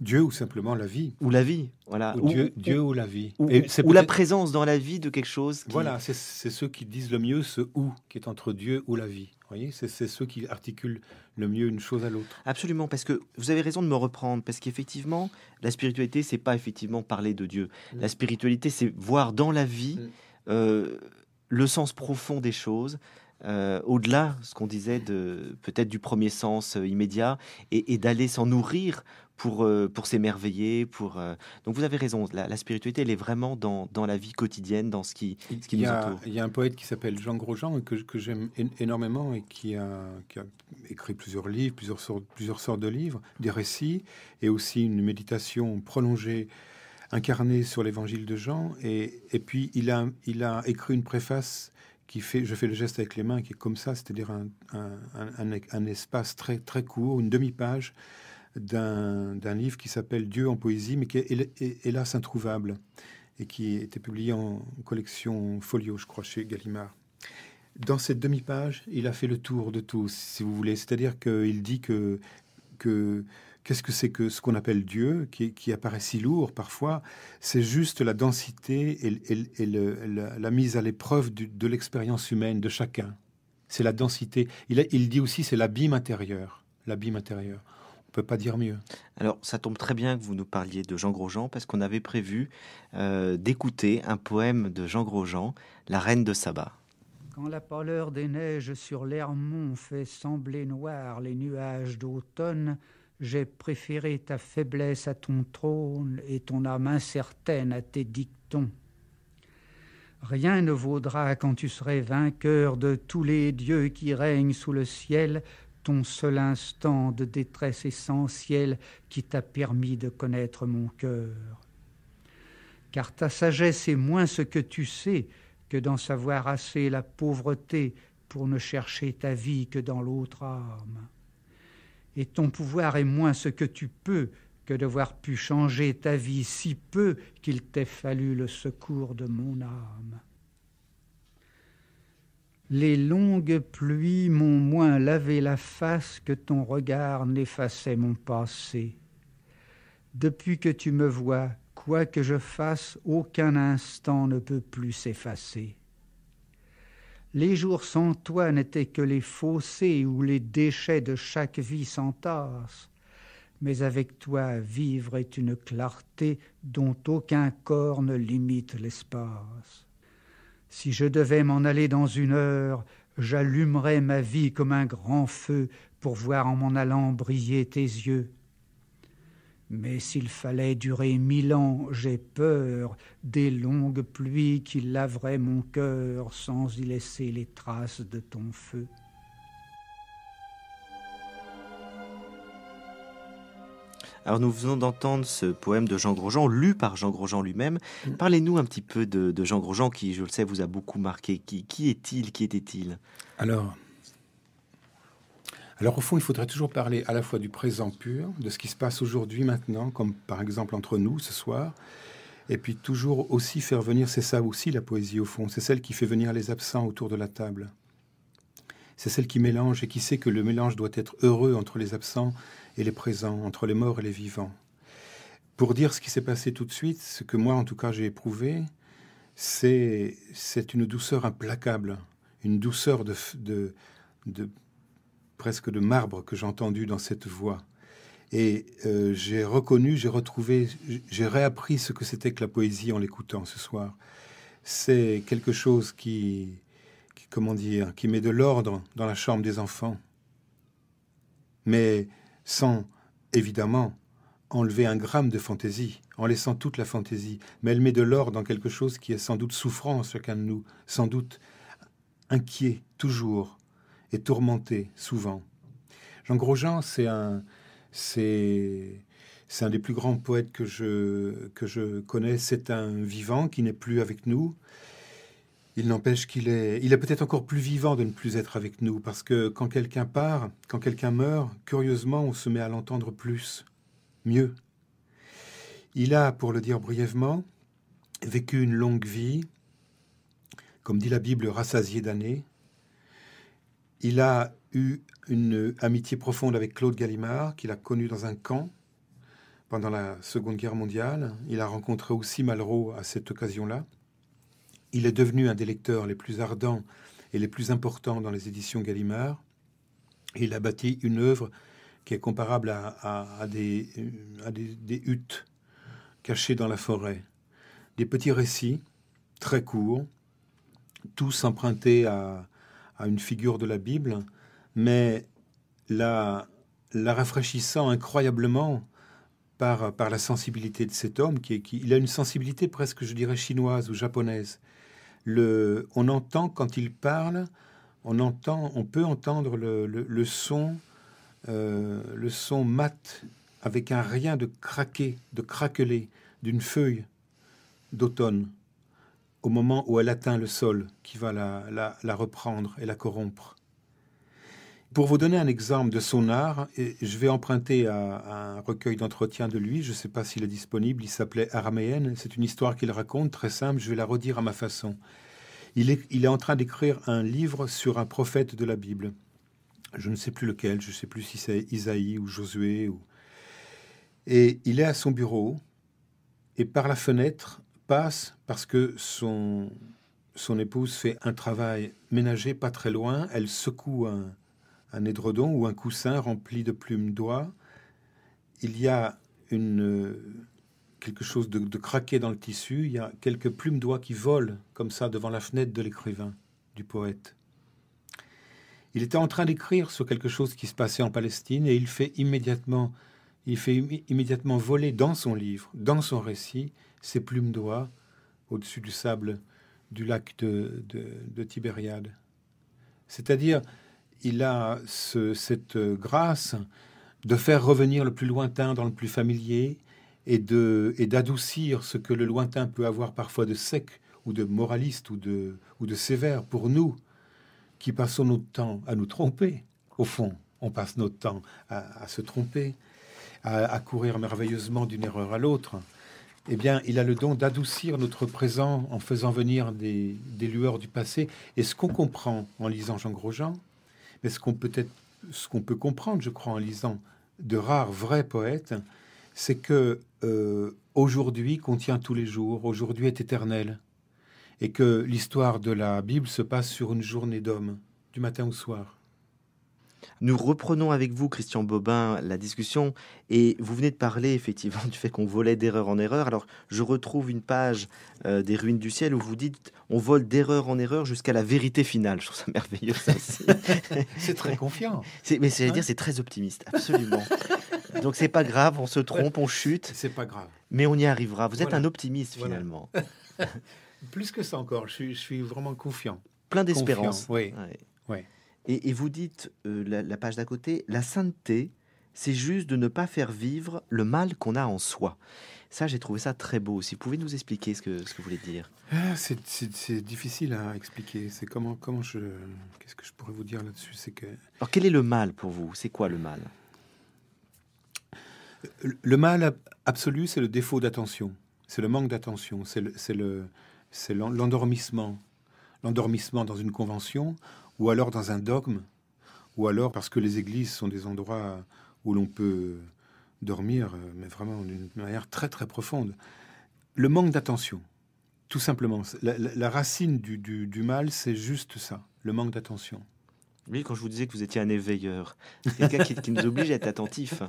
Dieu ou simplement la vie. Ou la vie, voilà. Dieu, ou, la vie. Ou, la présence dans la vie de quelque chose. Qui... Voilà, c'est ceux qui disent le mieux ce ou qui est entre Dieu ou la vie. Vous voyez, c'est ceux qui articulent le mieux une chose à l'autre. Absolument, parce que vous avez raison de me reprendre, parce qu'effectivement, la spiritualité, c'est pas effectivement parler de Dieu. Mm. La spiritualité, c'est voir dans la vie mm. euh, le sens profond des choses, euh, au-delà, ce qu'on disait, de peut-être du premier sens euh, immédiat, et, d'aller s'en nourrir pour, euh, pour s'émerveiller. Pour, Donc vous avez raison, la, spiritualité, elle est vraiment dans, la vie quotidienne, dans ce qui, ce qui il y a,
Il y a un poète qui s'appelle Jean Grosjean, que, j'aime énormément, et qui a, écrit plusieurs livres, plusieurs, plusieurs sortes de livres, des récits, et aussi une méditation prolongée incarnée sur l'évangile de Jean. Et, puis, il il a écrit une préface qui fait, je fais le geste avec les mains, qui est comme ça, c'est-à-dire un, espace très, très court, une demi-page d'un livre qui s'appelle Dieu en poésie, mais qui est hélas introuvable et qui était publié en collection Folio, je crois, chez Gallimard. Dans cette demi-page, il a fait le tour de tout, si vous voulez. C'est-à-dire qu'il dit que, que Qu'est-ce que c'est que ce qu'on appelle Dieu, qui, apparaît si lourd parfois C'est juste la densité et, la, mise à l'épreuve de l'expérience humaine de chacun. C'est la densité. Il, dit aussi c'est l'abîme intérieur. L'abîme intérieur.
On peut pas dire mieux. Alors, ça tombe très bien que vous nous parliez de Jean Grosjean parce qu'on avait prévu euh, d'écouter un poème de Jean Grosjean, La Reine de Saba.
Quand la pâleur des neiges sur l'Hermont fait sembler noir les nuages d'automne, j'ai préféré ta faiblesse à ton trône et ton âme incertaine à tes dictons. Rien ne vaudra quand tu serais vainqueur de tous les dieux qui règnent sous le ciel, ton seul instant de détresse essentielle qui t'a permis de connaître mon cœur. Car ta sagesse est moins ce que tu sais que d'en savoir assez la pauvreté pour ne chercher ta vie que dans l'autre âme et ton pouvoir est moins ce que tu peux que d'avoir pu changer ta vie si peu qu'il t'ait fallu le secours de mon âme. Les longues pluies m'ont moins lavé la face que ton regard n'effaçait mon passé. Depuis que tu me vois, quoi que je fasse, aucun instant ne peut plus s'effacer. Les jours sans toi n'étaient que les fossés où les déchets de chaque vie s'entassent. Mais avec toi, vivre est une clarté dont aucun corps ne limite l'espace. Si je devais m'en aller dans une heure, j'allumerais ma vie comme un grand feu pour voir en m'en allant briller tes yeux. Mais s'il fallait durer mille ans, j'ai peur des longues pluies qui laveraient mon cœur sans y laisser les traces de ton feu.
Alors nous venons d'entendre ce poème de Jean Grosjean, lu par Jean Grosjean lui-même. Mm. Parlez-nous un petit peu de, Jean Grosjean qui, je le sais, vous a beaucoup marqué. Qui, qui est-il Qui était-il Alors, alors au fond, il faudrait toujours parler à la fois du présent
pur, de ce qui se passe aujourd'hui, maintenant, comme par exemple entre nous ce soir, et puis toujours aussi faire venir, c'est ça aussi la poésie au fond, c'est celle qui fait venir les absents autour de la table. C'est celle qui mélange et qui sait que le mélange doit être heureux entre les absents et les présents, entre les morts et les vivants. Pour dire ce qui s'est passé tout de suite, ce que moi en tout cas j'ai éprouvé, c'est une douceur implacable, une douceur de, de, de presque de marbre que j'ai entendu dans cette voix. Et euh, j'ai reconnu, j'ai retrouvé, j'ai réappris ce que c'était que la poésie en l'écoutant ce soir. C'est quelque chose qui, qui, comment dire, qui met de l'ordre dans la chambre des enfants. Mais sans, évidemment, enlever un gramme de fantaisie, en laissant toute la fantaisie. Mais elle met de l'ordre dans quelque chose qui est sans doute souffrant en chacun de nous, sans doute inquiet, toujours, est tourmenté souvent. Jean Grosjean, c'est un, c'est, un des plus grands poètes que je, que je connais. C'est un vivant qui n'est plus avec nous. Il n'empêche qu'il est, il est peut-être encore plus vivant de ne plus être avec nous, parce que quand quelqu'un part, quand quelqu'un meurt, curieusement, on se met à l'entendre plus, mieux. Il a, pour le dire brièvement, vécu une longue vie, comme dit la Bible, rassasié d'années, il a eu une amitié profonde avec Claude Gallimard, qu'il a connu dans un camp pendant la Seconde Guerre mondiale. Il a rencontré aussi Malraux à cette occasion-là. Il est devenu un des lecteurs les plus ardents et les plus importants dans les éditions Gallimard. il a bâti une œuvre qui est comparable à, des huttes cachées dans la forêt. Des petits récits très courts, tous empruntés à, à une figure de la Bible, mais la, la rafraîchissant incroyablement par, par la sensibilité de cet homme, qui, qui il a une sensibilité presque, je dirais, chinoise ou japonaise. Le, on entend quand il parle, on entend, on peut entendre le, son, euh, le son mat avec un rien de craquer, de craqueler d'une feuille d'automne au moment où elle atteint le sol qui va la, reprendre et la corrompre. Pour vous donner un exemple de son art, je vais emprunter à, un recueil d'entretien de lui, je ne sais pas s'il est disponible, il s'appelait Araméenne, c'est une histoire qu'il raconte, très simple, je vais la redire à ma façon. Il est, en train d'écrire un livre sur un prophète de la Bible. Je ne sais plus lequel, je ne sais plus si c'est Isaïe ou Josué. Et il est à son bureau, et par la fenêtre, passe parce que son, son épouse fait un travail ménager pas très loin. Elle secoue un, un édredon ou un coussin rempli de plumes d'oie. Il y a une, quelque chose de, de craqué dans le tissu. Il y a quelques plumes d'oie qui volent comme ça devant la fenêtre de l'écrivain, du poète. Il était en train d'écrire sur quelque chose qui se passait en Palestine et il fait immédiatement, il fait immédiatement voler dans son livre, dans son récit, ses plumes d'oie au-dessus du sable du lac de, Tibériade. C'est-à-dire, il a cette grâce de faire revenir le plus lointain dans le plus familier et de et d'adoucir ce que le lointain peut avoir parfois de sec ou de moraliste ou de ou de sévère pour nous qui passons notre temps à nous tromper au fond on passe notre temps à, se tromper à courir merveilleusement d'une erreur à l'autre eh bien, il a le don d'adoucir notre présent en faisant venir des, lueurs du passé. Et ce qu'on comprend en lisant Jean Grosjean, mais ce qu'on peut, être, peut comprendre, je crois, en lisant de rares vrais poètes, c'est que euh, aujourd'hui contient tous les jours, aujourd'hui est éternel, et que l'histoire de la Bible se passe sur une journée d'homme, du matin au soir.
Nous reprenons avec vous, Christian Bobin, la discussion. Et vous venez de parler effectivement du fait qu'on volait d'erreur en erreur. Alors, je retrouve une page euh, des Ruines du Ciel où vous dites on vole d'erreur en erreur jusqu'à la vérité finale. Je trouve ça merveilleux. c'est très confiant. Mais c'est à dire, c'est très optimiste, absolument. Donc, c'est pas grave, on se trompe, on chute. C'est pas grave. Mais on y arrivera. Vous êtes un optimiste finalement.
Plus que ça encore, je suis, vraiment confiant. Plein d'espérance. Oui.
oui. Et, vous dites, euh, la, page d'à côté, la sainteté, c'est juste de ne pas faire vivre le mal qu'on a en soi. Ça, j'ai trouvé ça très beau. Si vous pouvez nous expliquer ce que, ce que vous voulez dire. Ah, c'est difficile à expliquer. C'est comment, comment je.
Qu'est-ce que je pourrais vous dire là-dessus C'est que.
Alors, quel est le mal pour vous C'est quoi le mal
euh, le, mal absolu, c'est le défaut d'attention. C'est le manque d'attention. C'est l'endormissement. Le, l'endormissement dans une convention ou alors dans un dogme, ou alors parce que les églises sont des endroits où l'on peut dormir, euh, mais vraiment d'une manière très très profonde. Le manque d'attention, tout simplement. La, racine du, du, mal, c'est juste ça, le manque d'attention.
Oui, quand je vous disais que vous étiez un éveilleur, quelqu'un qui, nous oblige à être attentif,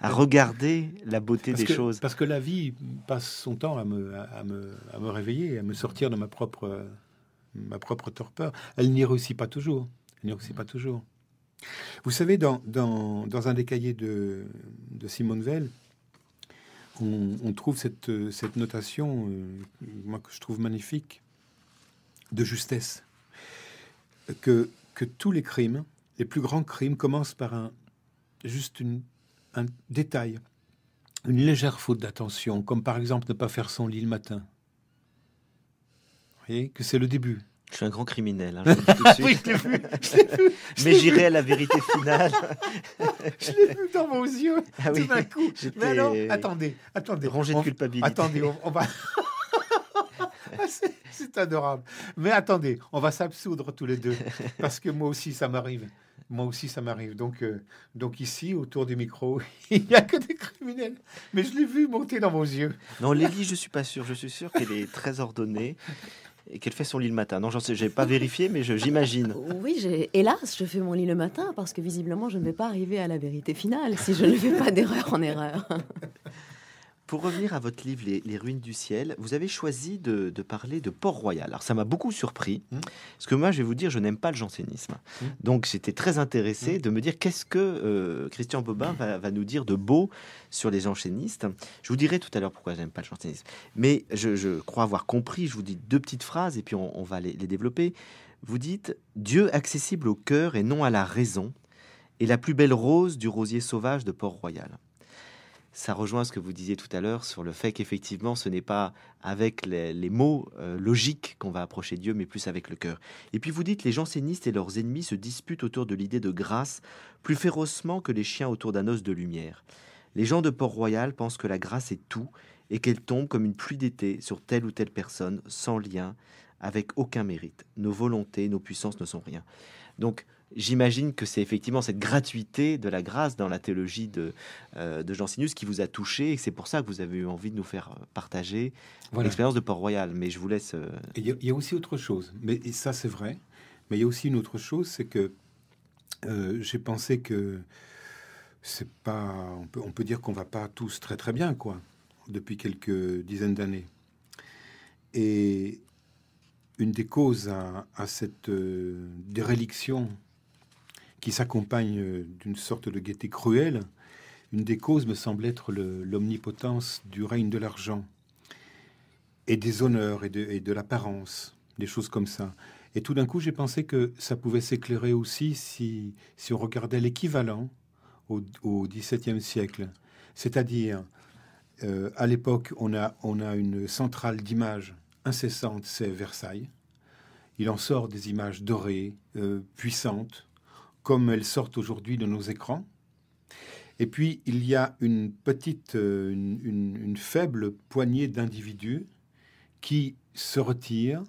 à regarder la beauté des choses. Parce que la vie passe son temps à me, à me,
à me réveiller, à me sortir de ma propre ma propre torpeur. Elle n'y réussit pas toujours. Elle n'y réussit pas toujours. Vous savez, dans, un des cahiers de, de Simone Veil, on, trouve cette, notation, euh, moi que je trouve magnifique, de justesse, que, que tous les crimes, les plus grands crimes, commencent par un juste une, un détail, une légère faute d'attention, comme par exemple ne pas faire son lit le matin
voyez, que c'est le début. Je suis un grand criminel. Hein, ah oui, je l'ai vu. Je vu Mais j'irai à la vérité finale. je l'ai vu dans vos yeux. Ah tout d'un coup. Mais alors, attendez, attendez. de culpabilité. Attendez, on, va.
Ah, c'est adorable. Mais attendez, on va s'absoudre tous les deux. Parce que moi aussi, ça m'arrive. Moi aussi, ça m'arrive. Donc, euh, donc ici, autour du micro, il n'y a que des criminels.
Mais je l'ai vu monter dans vos yeux. Non, Lélie, je ne suis pas sûr. Je suis sûr qu'elle est très ordonnée et qu'elle fait son lit le matin. Non, je n'ai pas vérifié, mais j'imagine.
Oui, hélas, je fais mon lit le matin parce que visiblement, je ne vais pas arriver à la vérité finale si je ne fais pas d'erreur en erreur.
Pour revenir à votre livre Les, ruines du ciel, vous avez choisi de, parler de Port-Royal. Alors ça m'a beaucoup surpris, mmh. parce que moi je vais vous dire, je n'aime pas le jansénisme. Mmh. Donc j'étais très intéressé mmh. de me dire qu'est-ce que euh, Christian Bobin va, nous dire de beau sur les jansénistes. Je vous dirai tout à l'heure pourquoi je n'aime pas le jansénisme. Mais je, crois avoir compris, je vous dis deux petites phrases et puis on, va les, les développer. Vous dites Dieu accessible au cœur et non à la raison est la plus belle rose du rosier sauvage de Port-Royal ça rejoint ce que vous disiez tout à l'heure sur le fait qu'effectivement, ce n'est pas avec les, mots euh, logiques qu'on va approcher Dieu, mais plus avec le cœur. Et puis vous dites, les jansénistes et leurs ennemis se disputent autour de l'idée de grâce plus férocement que les chiens autour d'un os de lumière. Les gens de Port-Royal pensent que la grâce est tout et qu'elle tombe comme une pluie d'été sur telle ou telle personne, sans lien, avec aucun mérite. Nos volontés, nos puissances ne sont rien. Donc, J'imagine que c'est effectivement cette gratuité de la grâce dans la théologie de, euh, de Jean Sinus qui vous a touché et c'est pour ça que vous avez eu envie de nous faire euh, partager l'expérience de Port-Royal. Mais je vous laisse. Euh, il y, a aussi autre chose, mais ça c'est vrai, mais il y a aussi une autre chose,
c'est que j'ai pensé que c'est pas. On peut, on peut dire qu'on va pas tous très très bien, quoi, depuis quelques dizaines d'années. Et une des causes à, cette déréliction qui s'accompagne euh, d'une sorte de gaieté cruelle, une des causes me semble être l'omnipotence du règne de l'argent et des honneurs et de, l'apparence, des choses comme ça. Et tout d'un coup, j'ai pensé que ça pouvait s'éclairer aussi si, on regardait l'équivalent au, XVIIe siècle. C'est-à-dire, euh, à l'époque, on a, on a une centrale d'images incessante, c'est Versailles. Il en sort des images dorées, euh, puissantes, comme elles sortent aujourd'hui de nos écrans. Et puis, il y a une petite, euh, une, faible poignée d'individus qui se retirent,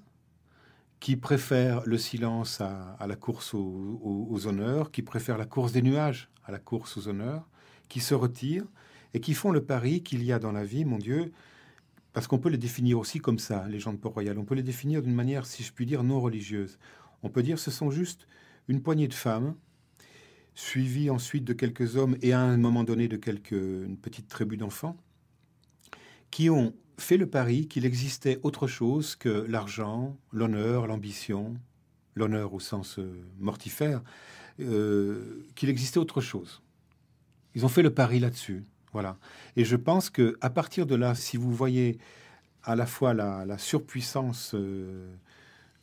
qui préfèrent le silence à, la course aux, honneurs, qui préfèrent la course des nuages à la course aux honneurs, qui se retirent et qui font le pari qu'il y a dans la vie, mon Dieu, parce qu'on peut les définir aussi comme ça, les gens de Port-Royal, on peut les définir d'une manière, si je puis dire, non religieuse. On peut dire ce sont juste une poignée de femmes suivi ensuite de quelques hommes et à un moment donné de quelques, une petite tribu d'enfants, qui ont fait le pari qu'il existait autre chose que l'argent, l'honneur, l'ambition, l'honneur au sens euh, mortifère, euh, qu'il existait autre chose. Ils ont fait le pari là-dessus. Voilà. Et je pense que à partir de là, si vous voyez à la fois la, surpuissance euh,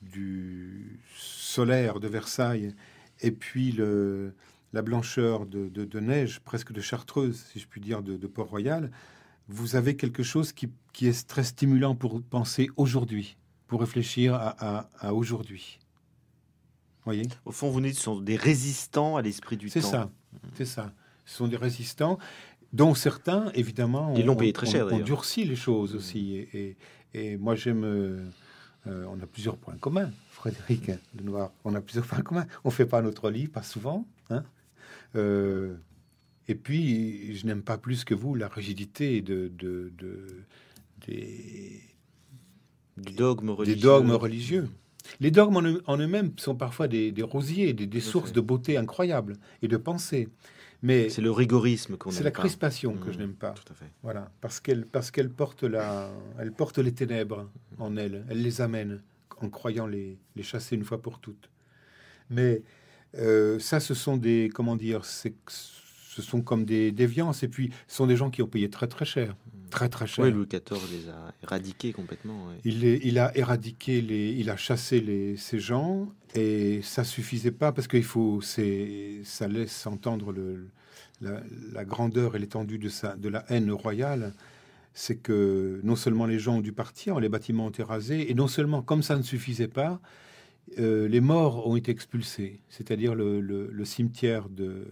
du solaire de Versailles et puis le, la blancheur de, neige, presque de chartreuse, si je puis dire, de, Port-Royal, vous avez quelque chose qui, est très stimulant pour penser aujourd'hui, pour réfléchir à, aujourd'hui. Voyez Au fond, vous dites, ce sont des résistants à l'esprit du temps. C'est ça, c'est ça. Ce sont des résistants dont certains, évidemment, ont, Ils l'ont payé très cher, les choses mmh. aussi. Et, moi, j'aime... Euh, euh, on a plusieurs points communs, Frédéric Lenoir. On a plusieurs points communs. On ne fait pas notre lit, pas souvent. Hein euh, et puis, je n'aime pas plus que vous la rigidité de, des, dogmes religieux. Les dogmes en, eux-mêmes sont parfois des, rosiers, des, sources de beauté incroyables et de pensée. Mais c'est le rigorisme qu'on. C'est la crispation que mmh. je n'aime pas. Voilà, parce qu'elle parce qu'elle porte la, elle porte les ténèbres en elle. Elle les amène en croyant les, les chasser une fois pour toutes. Mais euh, ça, ce sont des, comment dire, ce sont comme des déviances, et puis ce sont des gens qui ont payé très très cher. Très très cher. Oui, Louis
XIV les a éradiqués complètement.
Il, a éradiqué, les, il a chassé les, ces gens, et ça suffisait pas, parce qu'il faut, ça laisse entendre la, grandeur et l'étendue de, de la haine royale c'est que non seulement les gens ont dû partir, les bâtiments ont été rasés, et non seulement comme ça ne suffisait pas, euh, les morts ont été expulsés, c'est-à-dire le, cimetière de,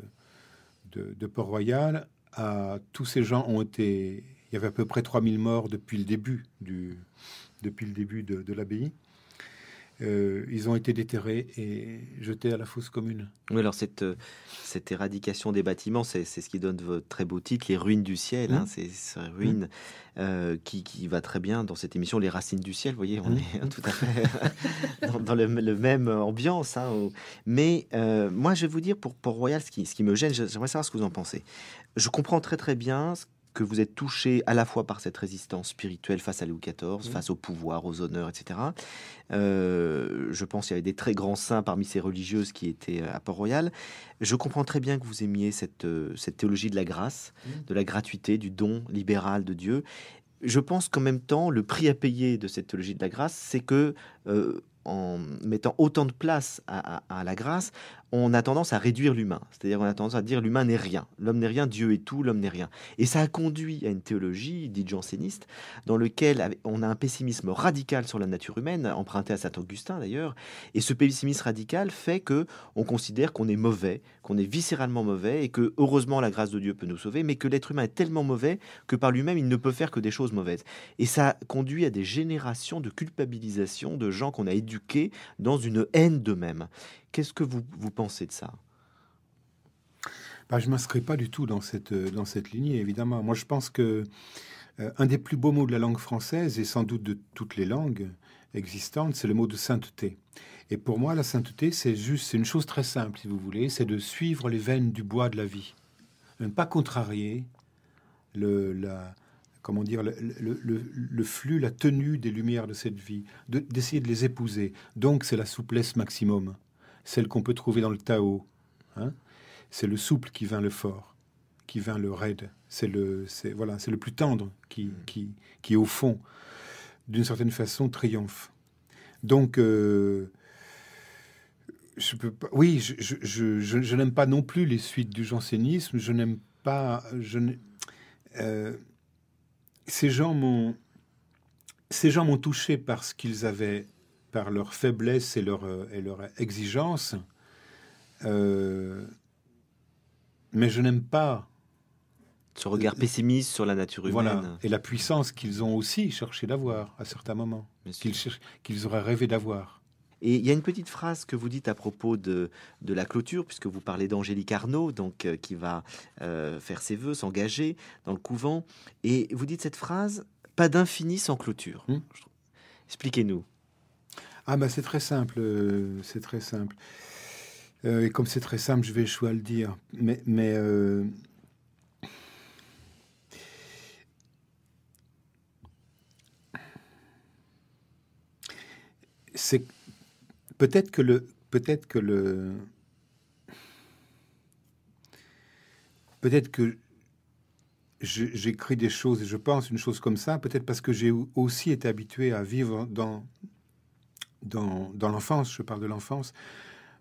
Port-Royal, tous ces gens ont été... Il y avait à peu près 3000 morts depuis le début, de l'abbaye. Euh, ils ont été déterrés et jetés à la fosse commune.
Oui, alors cette, euh, cette éradication des bâtiments, c'est ce qui donne votre très beau titre, Les ruines du ciel. Hein, mmh. c'est ces ruine euh, qui, qui, va très bien dans cette émission, Les racines du ciel. Vous voyez, on mmh. est hein, tout à fait dans, le, même ambiance. Hein, mais moi, je vais vous dire pour Port-Royal ce qui, me gêne, j'aimerais savoir ce que vous en pensez. Je comprends très très bien ce que vous êtes touché à la fois par cette résistance spirituelle face à Louis XIV, mm. face au pouvoir, aux honneurs, etc. Euh, je pense qu'il y avait des très grands saints parmi ces religieuses qui étaient euh, à Port-Royal. Je comprends très bien que vous aimiez cette, euh, cette théologie de la grâce, mm. de la gratuité, du don libéral de Dieu. Je pense qu'en même temps, le prix à payer de cette théologie de la grâce, c'est que en mettant autant de place à, à, la grâce, on a tendance à réduire l'humain. C'est-à-dire on a tendance à dire l'humain n'est rien. L'homme n'est rien, Dieu est tout, l'homme n'est rien. Et ça a conduit à une théologie dite janséniste, dans laquelle on a un pessimisme radical sur la nature humaine, emprunté à saint Augustin d'ailleurs. Et ce pessimisme radical fait que on considère qu'on est mauvais, qu'on est viscéralement mauvais, et que heureusement la grâce de Dieu peut nous sauver, mais que l'être humain est tellement mauvais que par lui-même il ne peut faire que des choses mauvaises. Et ça conduit à des générations de culpabilisation de gens qu'on a éduqués dans une haine d'eux-mêmes. Qu'est-ce que vous, vous pensez de ça
bah, Je ne m'inscris pas du tout dans cette, euh, dans cette lignée, évidemment. Moi, je pense que euh, un des plus beaux mots de la langue française, et sans doute de toutes les langues existantes, c'est le mot de sainteté. Et pour moi, la sainteté, c'est juste, une chose très simple, si vous voulez, c'est de suivre les veines du bois de la vie, de ne pas contrarier le, la, comment dire, le, le, flux, la tenue des lumières de cette vie, d'essayer de les épouser. Donc, c'est la souplesse maximum celle qu'on peut trouver dans le Tao. Hein. c'est le souple qui vint le fort, qui vint le raide. C'est le, c'est, voilà, c'est le plus tendre qui, hmm. qui, qui au fond, d'une certaine façon, triomphe. Donc, euh, je peux oui, je, je, n'aime pas non plus les suites du jansénisme. Je n'aime pas. Je euh, ces gens m'ont, ces gens m'ont touché parce qu'ils avaient par leur faiblesse et leur, euh, et exigence. Euh, mais je n'aime pas. Ce regard euh, pessimiste sur la nature humaine. Voilà. Et la puissance qu'ils ont aussi cherché d'avoir à certains moments,
qu'ils auraient rêvé d'avoir. Et il y a une petite phrase que vous dites à propos de, la clôture, puisque vous parlez d'Angélique Arnaud, donc, qui va faire ses voeux, s'engager dans le couvent. Et vous dites cette phrase Pas d'infini sans clôture. Hmm. Expliquez-nous.
Ah bah c'est très simple, euh, c'est très simple. Euh, et comme c'est très simple, je vais échouer à le dire. Mais, mais euh, c'est peut-être que le peut-être que le peut-être que j'écris des choses et je pense une chose comme ça, peut-être parce que j'ai aussi été habitué à vivre dans dans, l'enfance, je parle de l'enfance,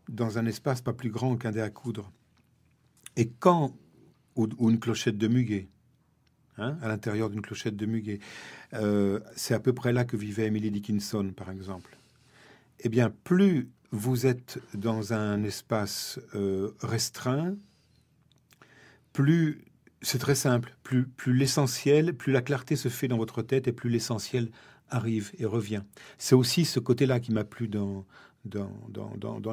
dans un espace pas plus grand qu'un dé à coudre. Et quand, ou, une clochette de muguet, hein, à l'intérieur d'une clochette de muguet, euh, c'est à peu près là que vivait Emily Dickinson, par exemple. Eh bien, plus vous êtes dans un espace euh, restreint, plus c'est très simple, plus, plus l'essentiel, plus la clarté se fait dans votre tête et plus l'essentiel arrive et revient. C'est aussi ce côté-là qui m'a plu dans, dans,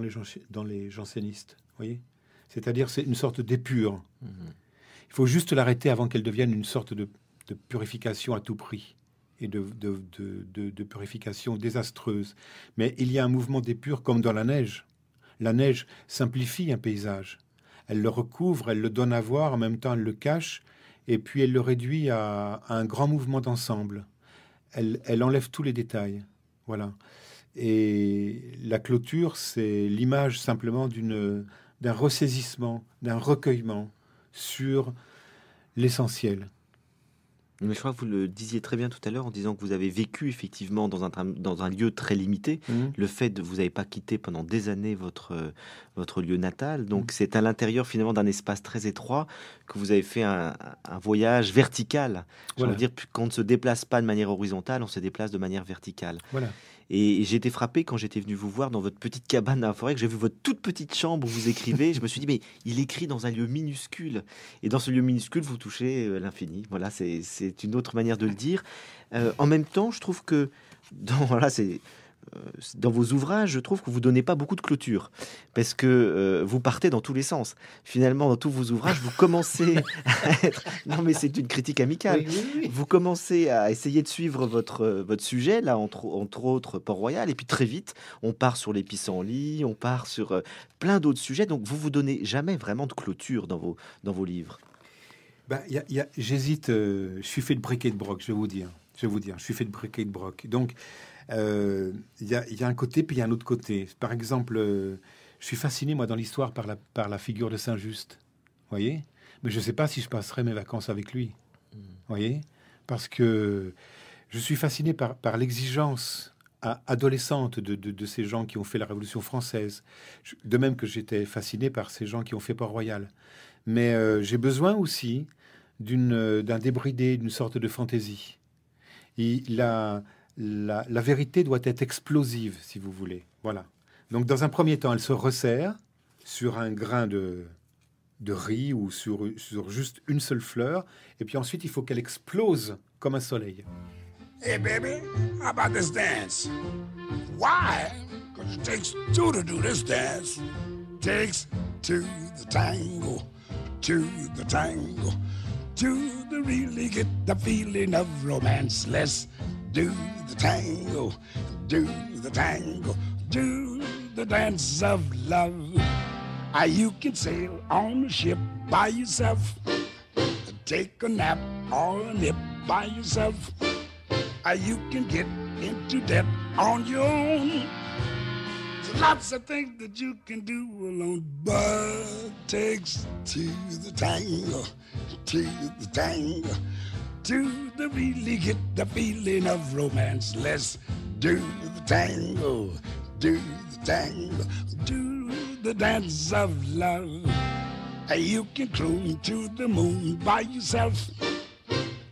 les, dans les jansénistes. voyez C'est-à-dire, c'est une sorte d'épure. Mhm. Il faut juste l'arrêter avant qu'elle devienne une sorte de, purification à tout prix et de, de, purification désastreuse. Mais il y a un mouvement d'épure comme dans la neige. La neige simplifie un paysage. Elle le recouvre, elle le donne à voir, en même temps elle le cache, et puis elle le réduit à un grand mouvement d'ensemble elle, enlève tous les détails. Voilà. Et la clôture, c'est l'image simplement d'un ressaisissement, d'un recueillement sur l'essentiel.
Mais je crois que vous le disiez très bien tout à l'heure en disant que vous avez vécu effectivement dans un, dans un lieu très limité. Mmh. Le fait de vous n'avez pas quitté pendant des années votre, euh, votre lieu natal. Donc mmh. c'est à l'intérieur finalement d'un espace très étroit que vous avez fait un, voyage vertical. Voilà. dire qu'on ne se déplace pas de manière horizontale, on se déplace de manière verticale. Voilà. Et j'ai été frappé quand j'étais venu vous voir dans votre petite cabane à la forêt, que j'ai vu votre toute petite chambre où vous écrivez. je me suis dit, mais il écrit dans un lieu minuscule. Et dans ce lieu minuscule, vous touchez euh, l'infini. Voilà, c'est une autre manière de le dire. Euh, en même temps, je trouve que dans, voilà, c'est euh, dans vos ouvrages, je trouve que vous donnez pas beaucoup de clôture parce que euh, vous partez dans tous les sens. Finalement, dans tous vos ouvrages, vous commencez à être. Non, mais c'est une critique amicale. Vous commencez à essayer de suivre votre, euh, votre sujet, là, entre, entre autres Port-Royal, et puis très vite, on part sur les pissenlits, on part sur plein d'autres sujets. Donc, vous vous donnez jamais vraiment de clôture dans vos, dans vos livres. Bah, J'hésite, je suis fait de briquet de broc, je vais vous dire. Je vais vous dire, je suis fait de briquet de broc. Donc,
euh, il y, a, un côté, puis il y a un autre côté. Par exemple, euh, je suis fasciné, moi, dans l'histoire, par la, par la figure de Saint-Just. Vous voyez Mais je ne sais pas si je passerai mes vacances avec lui. Vous voyez Parce que je suis fasciné par, par l'exigence adolescente de, de, ces gens qui ont fait la Révolution française. de même que j'étais fasciné par ces gens qui ont fait Port-Royal. Mais euh, j'ai besoin aussi d'un débridé, d'une sorte de fantaisie. Il a la, la, vérité doit être explosive, si vous voulez. Voilà. Donc, dans un premier temps, elle se resserre sur un grain de, de riz ou sur, sur juste une seule fleur. Et puis ensuite, il faut qu'elle explose comme un soleil.
Hey, baby, how about this dance? Why? Because it takes two to do this dance. Takes two the tango, two the tango, two to really get the feeling of romance. less... do the tango, do the tango, do the dance of love. Ah, you can sail on a ship by yourself, take a nap or a nip by yourself. Ah, you can get into debt on your own. There's lots of things that you can do alone, but takes to the tango, to the tango to the really get the feeling of romance. Let's do the tango, do the tango, do the dance of love. You can croon to the moon by yourself.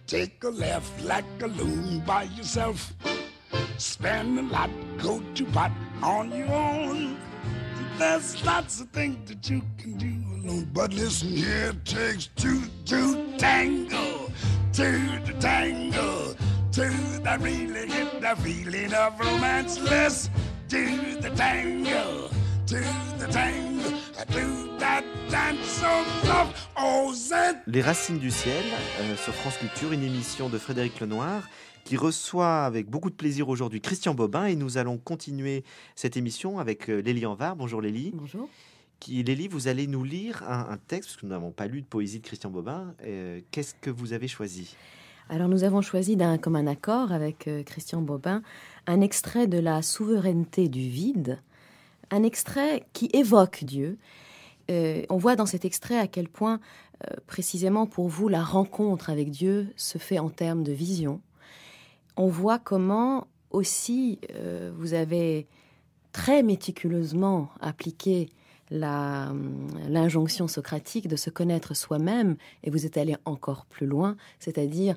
Take a left like a loon by yourself. Spend a lot, go to pot on your own. There's lots of things that you can do alone. But listen here, it takes two to tango. Les
Racines du Ciel euh, sur France Culture, une émission de Frédéric Lenoir qui reçoit avec beaucoup de plaisir aujourd'hui Christian Bobin et nous allons continuer cette émission avec euh, Lélie Anvar. Bonjour Lélie. Bonjour qui vous allez nous lire un, texte, parce que nous n'avons pas lu de poésie de Christian Bobin. Euh, qu'est-ce que vous avez choisi
alors nous avons choisi d'un comme un accord avec euh, Christian Bobin un extrait de la souveraineté du vide, un extrait qui évoque Dieu. Euh, on voit dans cet extrait à quel point précisément pour vous la rencontre avec Dieu se fait en termes de vision. On voit comment aussi vous avez très méticuleusement appliqué l'injonction socratique de se connaître soi-même, et vous êtes allé encore plus loin, c'est-à-dire,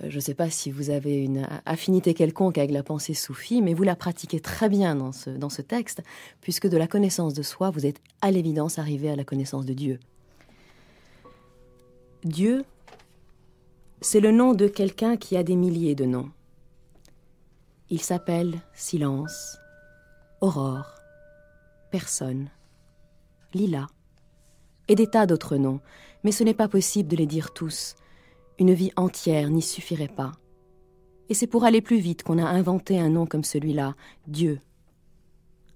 euh, je ne sais pas si vous avez une affinité quelconque avec la pensée soufie, mais vous la pratiquez très bien dans ce texte, puisque de la connaissance de soi, vous êtes à l'évidence arrivé à la connaissance de Dieu. Dieu, c'est le nom de quelqu'un qui a des milliers de noms. Il s'appelle silence, aurore, personne, Lila, et des tas d'autres noms, mais ce n'est pas possible de les dire tous. Une vie entière n'y suffirait pas. Et c'est pour aller plus vite qu'on a inventé un nom comme celui-là, Dieu.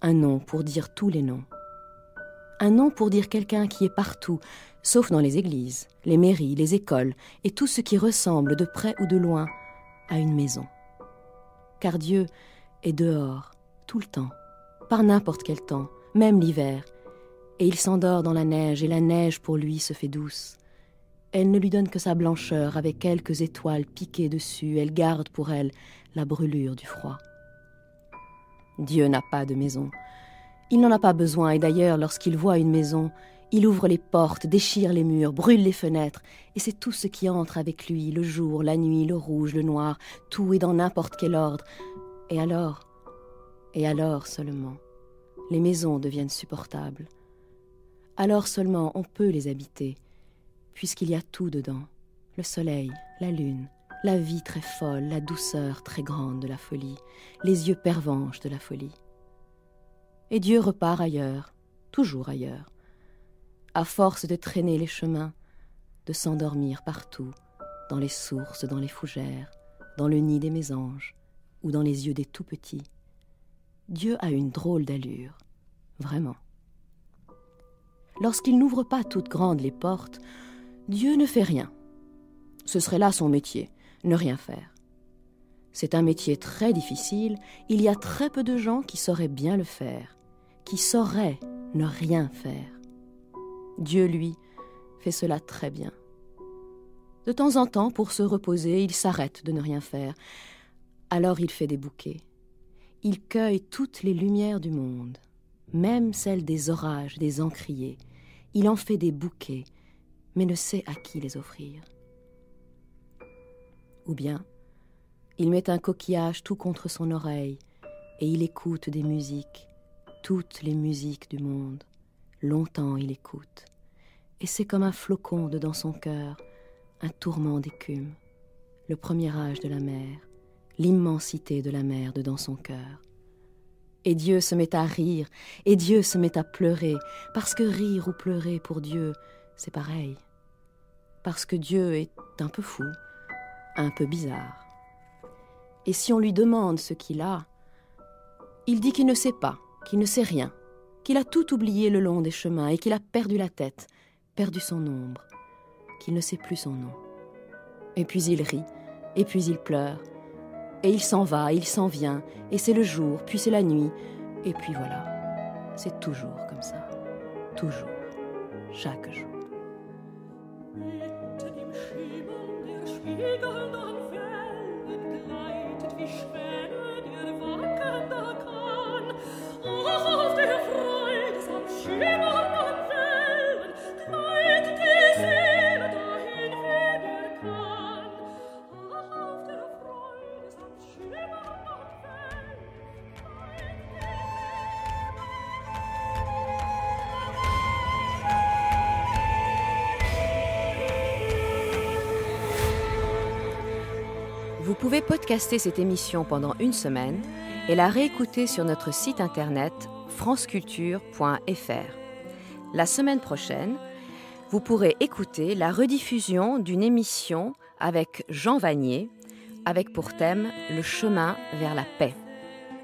Un nom pour dire tous les noms. Un nom pour dire quelqu'un qui est partout, sauf dans les églises, les mairies, les écoles, et tout ce qui ressemble, de près ou de loin, à une maison. Car Dieu est dehors, tout le temps, par n'importe quel temps, même l'hiver, et il s'endort dans la neige, et la neige pour lui se fait douce. Elle ne lui donne que sa blancheur, avec quelques étoiles piquées dessus, elle garde pour elle la brûlure du froid. Dieu n'a pas de maison. Il n'en a pas besoin, et d'ailleurs, lorsqu'il voit une maison, il ouvre les portes, déchire les murs, brûle les fenêtres, et c'est tout ce qui entre avec lui, le jour, la nuit, le rouge, le noir, tout est dans n'importe quel ordre. Et alors, et alors seulement, les maisons deviennent supportables. Alors seulement on peut les habiter, puisqu'il y a tout dedans. Le soleil, la lune, la vie très folle, la douceur très grande de la folie, les yeux pervenches de la folie. Et Dieu repart ailleurs, toujours ailleurs, à force de traîner les chemins, de s'endormir partout, dans les sources, dans les fougères, dans le nid des mésanges, ou dans les yeux des tout petits. Dieu a une drôle d'allure, vraiment lorsqu'il n'ouvre pas toutes grandes les portes, Dieu ne fait rien. Ce serait là son métier, ne rien faire. C'est un métier très difficile, il y a très peu de gens qui sauraient bien le faire, qui sauraient ne rien faire. Dieu, lui, fait cela très bien. De temps en temps, pour se reposer, il s'arrête de ne rien faire. Alors il fait des bouquets. Il cueille toutes les lumières du monde, même celles des orages, des encriers, il en fait des bouquets, mais ne sait à qui les offrir. Ou bien, il met un coquillage tout contre son oreille, et il écoute des musiques, toutes les musiques du monde. Longtemps il écoute, et c'est comme un flocon de dans son cœur, un tourment d'écume, le premier âge de la mer, l'immensité de la mer de dans son cœur. Et Dieu se met à rire, et Dieu se met à pleurer, parce que rire ou pleurer pour Dieu, c'est pareil. Parce que Dieu est un peu fou, un peu bizarre. Et si on lui demande ce qu'il a, il dit qu'il ne sait pas, qu'il ne sait rien, qu'il a tout oublié le long des chemins et qu'il a perdu la tête, perdu son ombre, qu'il ne sait plus son nom. Et puis il rit, et puis il pleure, et il s'en va, il s'en vient, et c'est le jour, puis c'est la nuit, et puis voilà. C'est toujours comme ça. Toujours. Chaque jour. Vous pouvez podcaster cette émission pendant une semaine et la réécouter sur notre site internet franceculture.fr. La semaine prochaine, vous pourrez écouter la rediffusion d'une émission avec Jean Vanier, avec pour thème Le chemin vers la paix.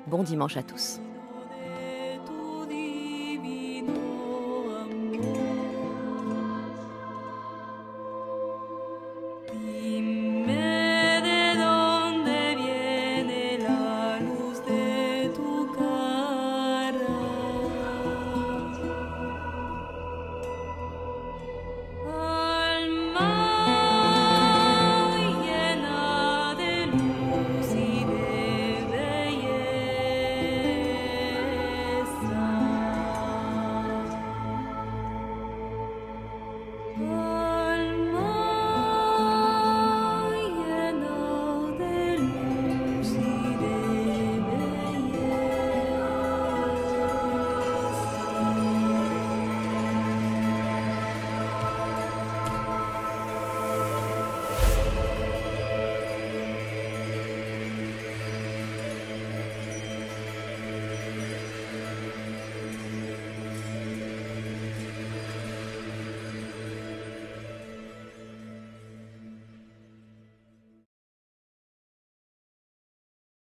Bon dimanche à tous.